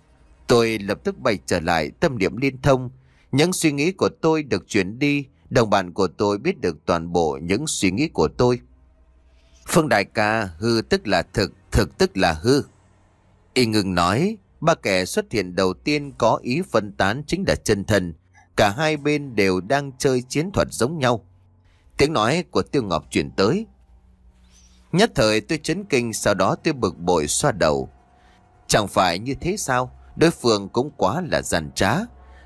Tôi lập tức bay trở lại tâm điểm liên thông. Những suy nghĩ của tôi được chuyển đi, đồng bạn của tôi biết được toàn bộ những suy nghĩ của tôi. Phương đại ca hư tức là thực, thực tức là hư. Y ngừng nói, ba kẻ xuất hiện đầu tiên có ý phân tán chính là chân thần. Cả hai bên đều đang chơi chiến thuật giống nhau. Tiếng nói của Tiêu Ngọc chuyển tới. Nhất thời tôi chấn kinh sau đó tôi bực bội xoa đầu. Chẳng phải như thế sao? Đối phương cũng quá là giàn trá.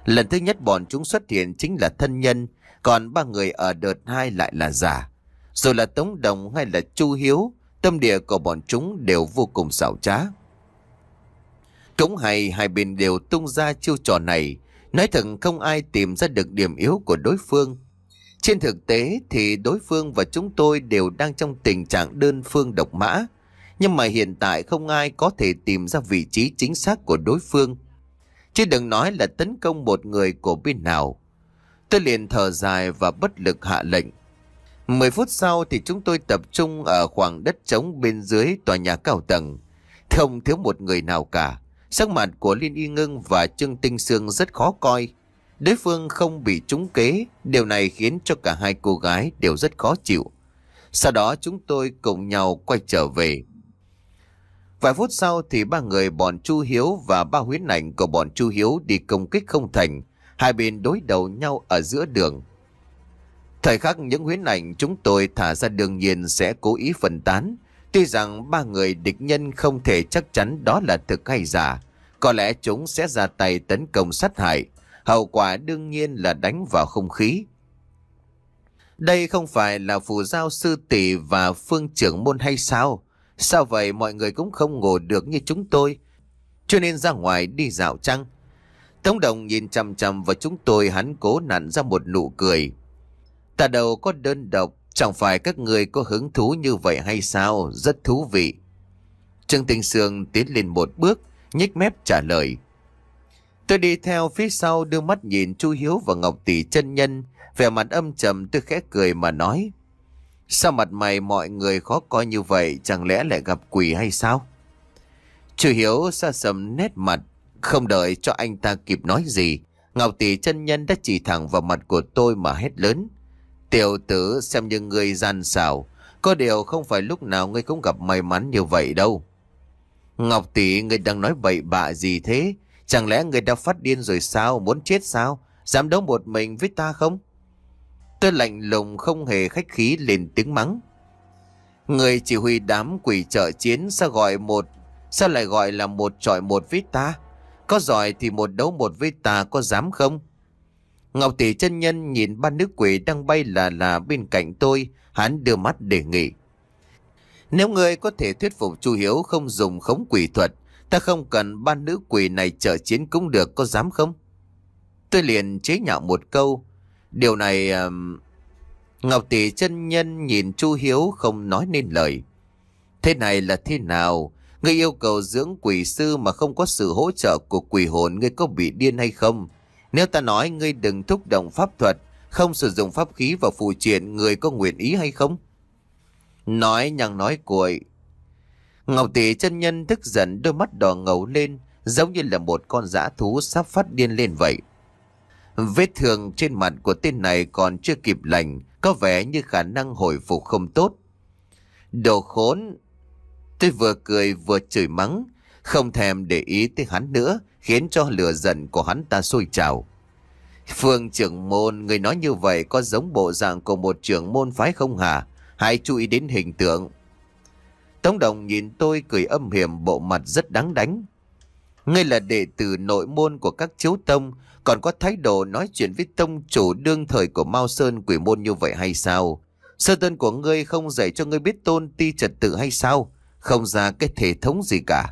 Lần thứ nhất bọn chúng xuất hiện chính là thân nhân, còn ba người ở đợt hai lại là giả. Dù là Tống Đồng hay là Chu Hiếu, tâm địa của bọn chúng đều vô cùng xảo trá. Cũng hay hai bên đều tung ra chiêu trò này, nói thật không ai tìm ra được điểm yếu của đối phương. Trên thực tế thì đối phương và chúng tôi đều đang trong tình trạng đơn phương độc mã. Nhưng mà hiện tại không ai có thể tìm ra vị trí chính xác của đối phương. Chứ đừng nói là tấn công một người của bên nào. Tôi liền thở dài và bất lực hạ lệnh. Mười phút sau thì chúng tôi tập trung ở khoảng đất trống bên dưới tòa nhà cao tầng. Không thiếu một người nào cả. Sắc mặt của Liên Y Ngưng và Trương Tinh Sương rất khó coi. Đối phương không bị trúng kế, điều này khiến cho cả hai cô gái đều rất khó chịu. Sau đó chúng tôi cùng nhau quay trở về. Vài phút sau thì ba người bọn Chu Hiếu và ba huyến ảnh của bọn Chu Hiếu đi công kích không thành, hai bên đối đầu nhau ở giữa đường. Thời khắc những huyến ảnh chúng tôi thả ra đương nhiên sẽ cố ý phân tán, tuy rằng ba người địch nhân không thể chắc chắn đó là thực hay giả, có lẽ chúng sẽ ra tay tấn công sát hại. Hậu quả đương nhiên là đánh vào không khí. Đây không phải là phù giao sư tỷ và phương trưởng môn hay sao? Sao vậy mọi người cũng không ngồi được như chúng tôi? Cho nên ra ngoài đi dạo chăng? Tống đồng nhìn chằm chằm vào chúng tôi hắn cố nặn ra một nụ cười. Ta đầu có đơn độc, chẳng phải các người có hứng thú như vậy hay sao? Rất thú vị. Trương Tình Sương tiến lên một bước, nhếch mép trả lời. Tôi đi theo phía sau đưa mắt nhìn Chu Hiếu và Ngọc Tỷ chân nhân, vẻ mặt âm trầm tôi khẽ cười mà nói. Sao mặt mày mọi người khó coi như vậy, chẳng lẽ lại gặp quỷ hay sao? Chu Hiếu xa sầm nét mặt, không đợi cho anh ta kịp nói gì. Ngọc Tỷ chân nhân đã chỉ thẳng vào mặt của tôi mà hét lớn. Tiểu tử xem như người gian xảo, có điều không phải lúc nào ngươi cũng gặp may mắn như vậy đâu. Ngọc Tỷ ngươi đang nói bậy bạ gì thế? Chẳng lẽ người đã phát điên rồi sao Muốn chết sao Dám đấu một mình với ta không Tôi lạnh lùng không hề khách khí lên tiếng mắng Người chỉ huy đám quỷ trợ chiến Sao gọi một Sao lại gọi là một trọi một với ta Có giỏi thì một đấu một với ta Có dám không Ngọc tỷ chân nhân nhìn ba nước quỷ đang bay là là bên cạnh tôi, hắn đưa mắt đề nghị. Nếu người có thể thuyết phục Chu Hiếu không dùng khống quỷ thuật, Ta không cần ban nữ quỷ này trợ chiến cũng được có dám không? Tôi liền chế nhạo một câu. Điều này... Um... Ngọc tỷ chân nhân nhìn Chu Hiếu không nói nên lời. Thế này là thế nào? Ngươi yêu cầu dưỡng quỷ sư mà không có sự hỗ trợ của quỷ hồn ngươi có bị điên hay không? Nếu ta nói ngươi đừng thúc động pháp thuật, không sử dụng pháp khí và phù triện ngươi có nguyện ý hay không? Nói nhằng nói cuội, Ngọc tỷ chân nhân tức giận đôi mắt đỏ ngầu lên giống như là một con dã thú sắp phát điên lên vậy. Vết thương trên mặt của tên này còn chưa kịp lành, có vẻ như khả năng hồi phục không tốt. Đồ khốn! Tôi vừa cười vừa chửi mắng, không thèm để ý tới hắn nữa, khiến cho lửa giận của hắn ta sôi trào. Phương trưởng môn, người nói như vậy có giống bộ dạng của một trưởng môn phái không hả? Hãy chú ý đến hình tượng. Tống đồng nhìn tôi cười âm hiểm bộ mặt rất đáng đánh. Ngươi là đệ tử nội môn của các chiếu tông, còn có thái độ nói chuyện với tông chủ đương thời của Mao Sơn quỷ môn như vậy hay sao? Sơ tên của ngươi không dạy cho ngươi biết tôn ti trật tự hay sao? Không ra cái thể thống gì cả.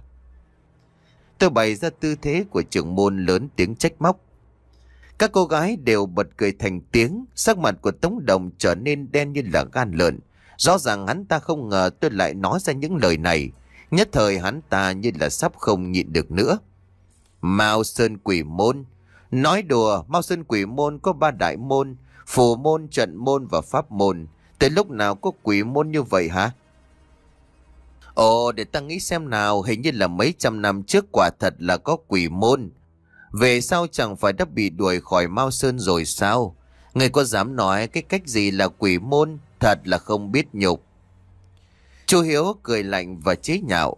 Tôi bày ra tư thế của trưởng môn lớn tiếng trách móc. Các cô gái đều bật cười thành tiếng, sắc mặt của Tống Đồng trở nên đen như là gan lợn. Rõ ràng hắn ta không ngờ tôi lại nói ra những lời này. Nhất thời hắn ta như là sắp không nhịn được nữa. Mao Sơn Quỷ Môn Nói đùa, Mao Sơn Quỷ Môn có ba đại môn, phù môn, trận môn và pháp môn. Tới lúc nào có quỷ môn như vậy hả? Ồ, để ta nghĩ xem nào, hình như là mấy trăm năm trước quả thật là có quỷ môn. Về sau chẳng phải đã bị đuổi khỏi Mao Sơn rồi sao? Người có dám nói cái cách gì là quỷ môn Thật là không biết nhục. Chu Hiếu cười lạnh và chế nhạo.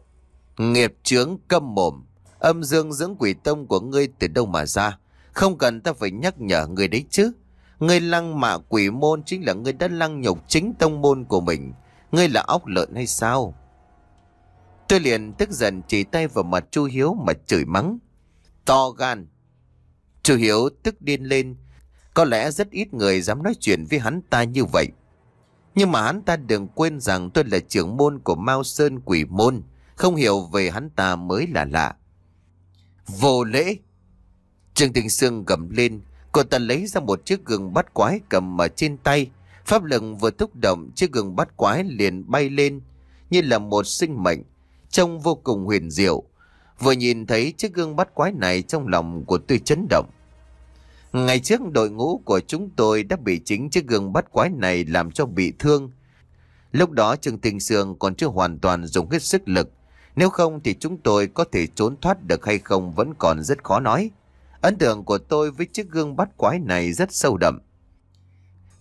Nghiệp chướng câm mồm. Âm dương dưỡng quỷ tông của ngươi từ đâu mà ra? Không cần ta phải nhắc nhở ngươi đấy chứ. Ngươi lăng mạ quỷ môn chính là ngươi đã lăng nhục chính tông môn của mình. Ngươi là óc lợn hay sao? Tôi liền tức giận chỉ tay vào mặt Chu Hiếu mà chửi mắng. To gan. Chu Hiếu tức điên lên. Có lẽ rất ít người dám nói chuyện với hắn ta như vậy. Nhưng mà hắn ta đừng quên rằng tôi là trưởng môn của Mao Sơn Quỷ Môn. Không hiểu về hắn ta mới là lạ. Vô lễ! Trương Tình Sương gầm lên. Cô ta lấy ra một chiếc gương bắt quái cầm ở trên tay. Pháp lực vừa thúc động chiếc gương bắt quái liền bay lên như là một sinh mệnh. Trông vô cùng huyền diệu. Vừa nhìn thấy chiếc gương bắt quái này trong lòng của tôi chấn động. Ngày trước đội ngũ của chúng tôi đã bị chính chiếc gương bắt quái này làm cho bị thương. Lúc đó Trương tình Sương còn chưa hoàn toàn dùng hết sức lực. Nếu không thì chúng tôi có thể trốn thoát được hay không vẫn còn rất khó nói. Ấn tượng của tôi với chiếc gương bắt quái này rất sâu đậm.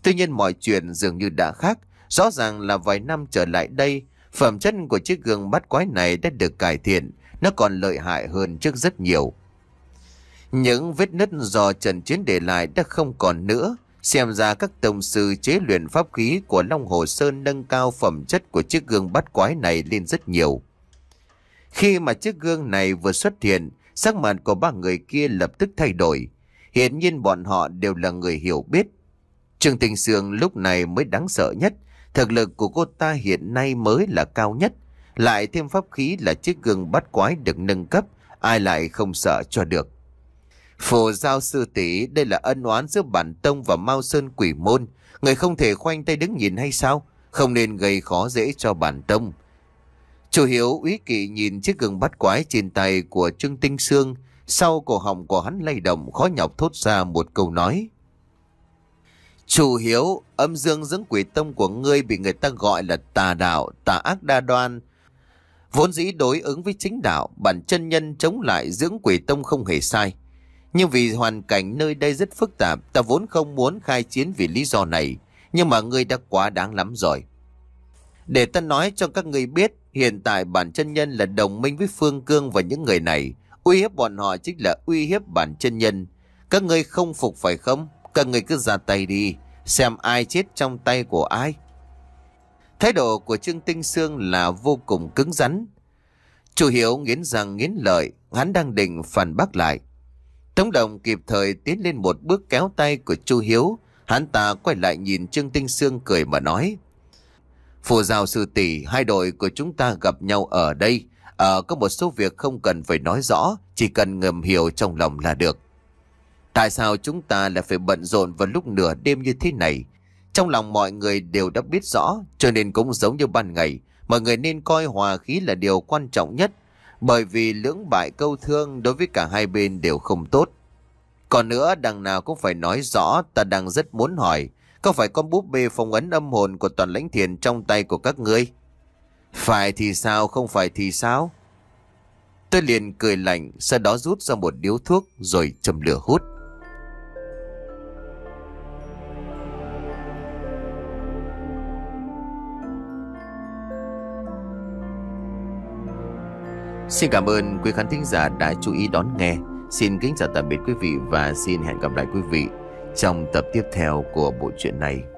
Tuy nhiên mọi chuyện dường như đã khác. Rõ ràng là vài năm trở lại đây, phẩm chất của chiếc gương bắt quái này đã được cải thiện. Nó còn lợi hại hơn trước rất nhiều. Những vết nứt do trận chiến để lại đã không còn nữa. Xem ra các tông sư chế luyện pháp khí của Long Hồ Sơn nâng cao phẩm chất của chiếc gương bắt quái này lên rất nhiều. Khi mà chiếc gương này vừa xuất hiện, sắc mặt của ba người kia lập tức thay đổi. hiển nhiên bọn họ đều là người hiểu biết. Trương Tình Sương lúc này mới đáng sợ nhất. Thực lực của cô ta hiện nay mới là cao nhất. Lại thêm pháp khí là chiếc gương bắt quái được nâng cấp, ai lại không sợ cho được. Phổ giao sư tỷ đây là ân oán giữa bản tông và Mao Sơn quỷ môn. Người không thể khoanh tay đứng nhìn hay sao? Không nên gây khó dễ cho bản tông. Chủ hiếu úy kỵ nhìn chiếc gừng bắt quái trên tay của Trương Tinh Sương. Sau cổ họng của hắn lay động khó nhọc thốt ra một câu nói. Chủ hiếu, âm dương dưỡng quỷ tông của ngươi bị người ta gọi là tà đạo, tà ác đa đoan. Vốn dĩ đối ứng với chính đạo, bản chân nhân chống lại dưỡng quỷ tông không hề sai. Nhưng vì hoàn cảnh nơi đây rất phức tạp, ta vốn không muốn khai chiến vì lý do này. Nhưng mà ngươi đã quá đáng lắm rồi. Để ta nói cho các ngươi biết, hiện tại bản chân nhân là đồng minh với Phương Cương và những người này. Uy hiếp bọn họ chính là uy hiếp bản chân nhân. Các ngươi không phục phải không? Các ngươi cứ ra tay đi, xem ai chết trong tay của ai. Thái độ của Trương Tinh Sương là vô cùng cứng rắn. Chủ Hiếu nghiến rằng nghiến lợi, hắn đang định phản bác lại. Tống đồng kịp thời tiến lên một bước kéo tay của Chu Hiếu. Hắn ta quay lại nhìn Trương Tinh Sương cười mà nói. Phù giao sư tỷ, hai đội của chúng ta gặp nhau ở đây. À, có một số việc không cần phải nói rõ, chỉ cần ngầm hiểu trong lòng là được. Tại sao chúng ta lại phải bận rộn vào lúc nửa đêm như thế này? Trong lòng mọi người đều đã biết rõ, cho nên cũng giống như ban ngày. Mọi người nên coi hòa khí là điều quan trọng nhất bởi vì lưỡng bại câu thương đối với cả hai bên đều không tốt. Còn nữa, đằng nào cũng phải nói rõ ta đang rất muốn hỏi, có phải con búp bê phong ấn âm hồn của toàn lãnh thiền trong tay của các ngươi? Phải thì sao, không phải thì sao? Tôi liền cười lạnh, sau đó rút ra một điếu thuốc rồi châm lửa hút. Xin cảm ơn quý khán thính giả đã chú ý đón nghe. Xin kính chào tạm biệt quý vị và xin hẹn gặp lại quý vị trong tập tiếp theo của bộ truyện này.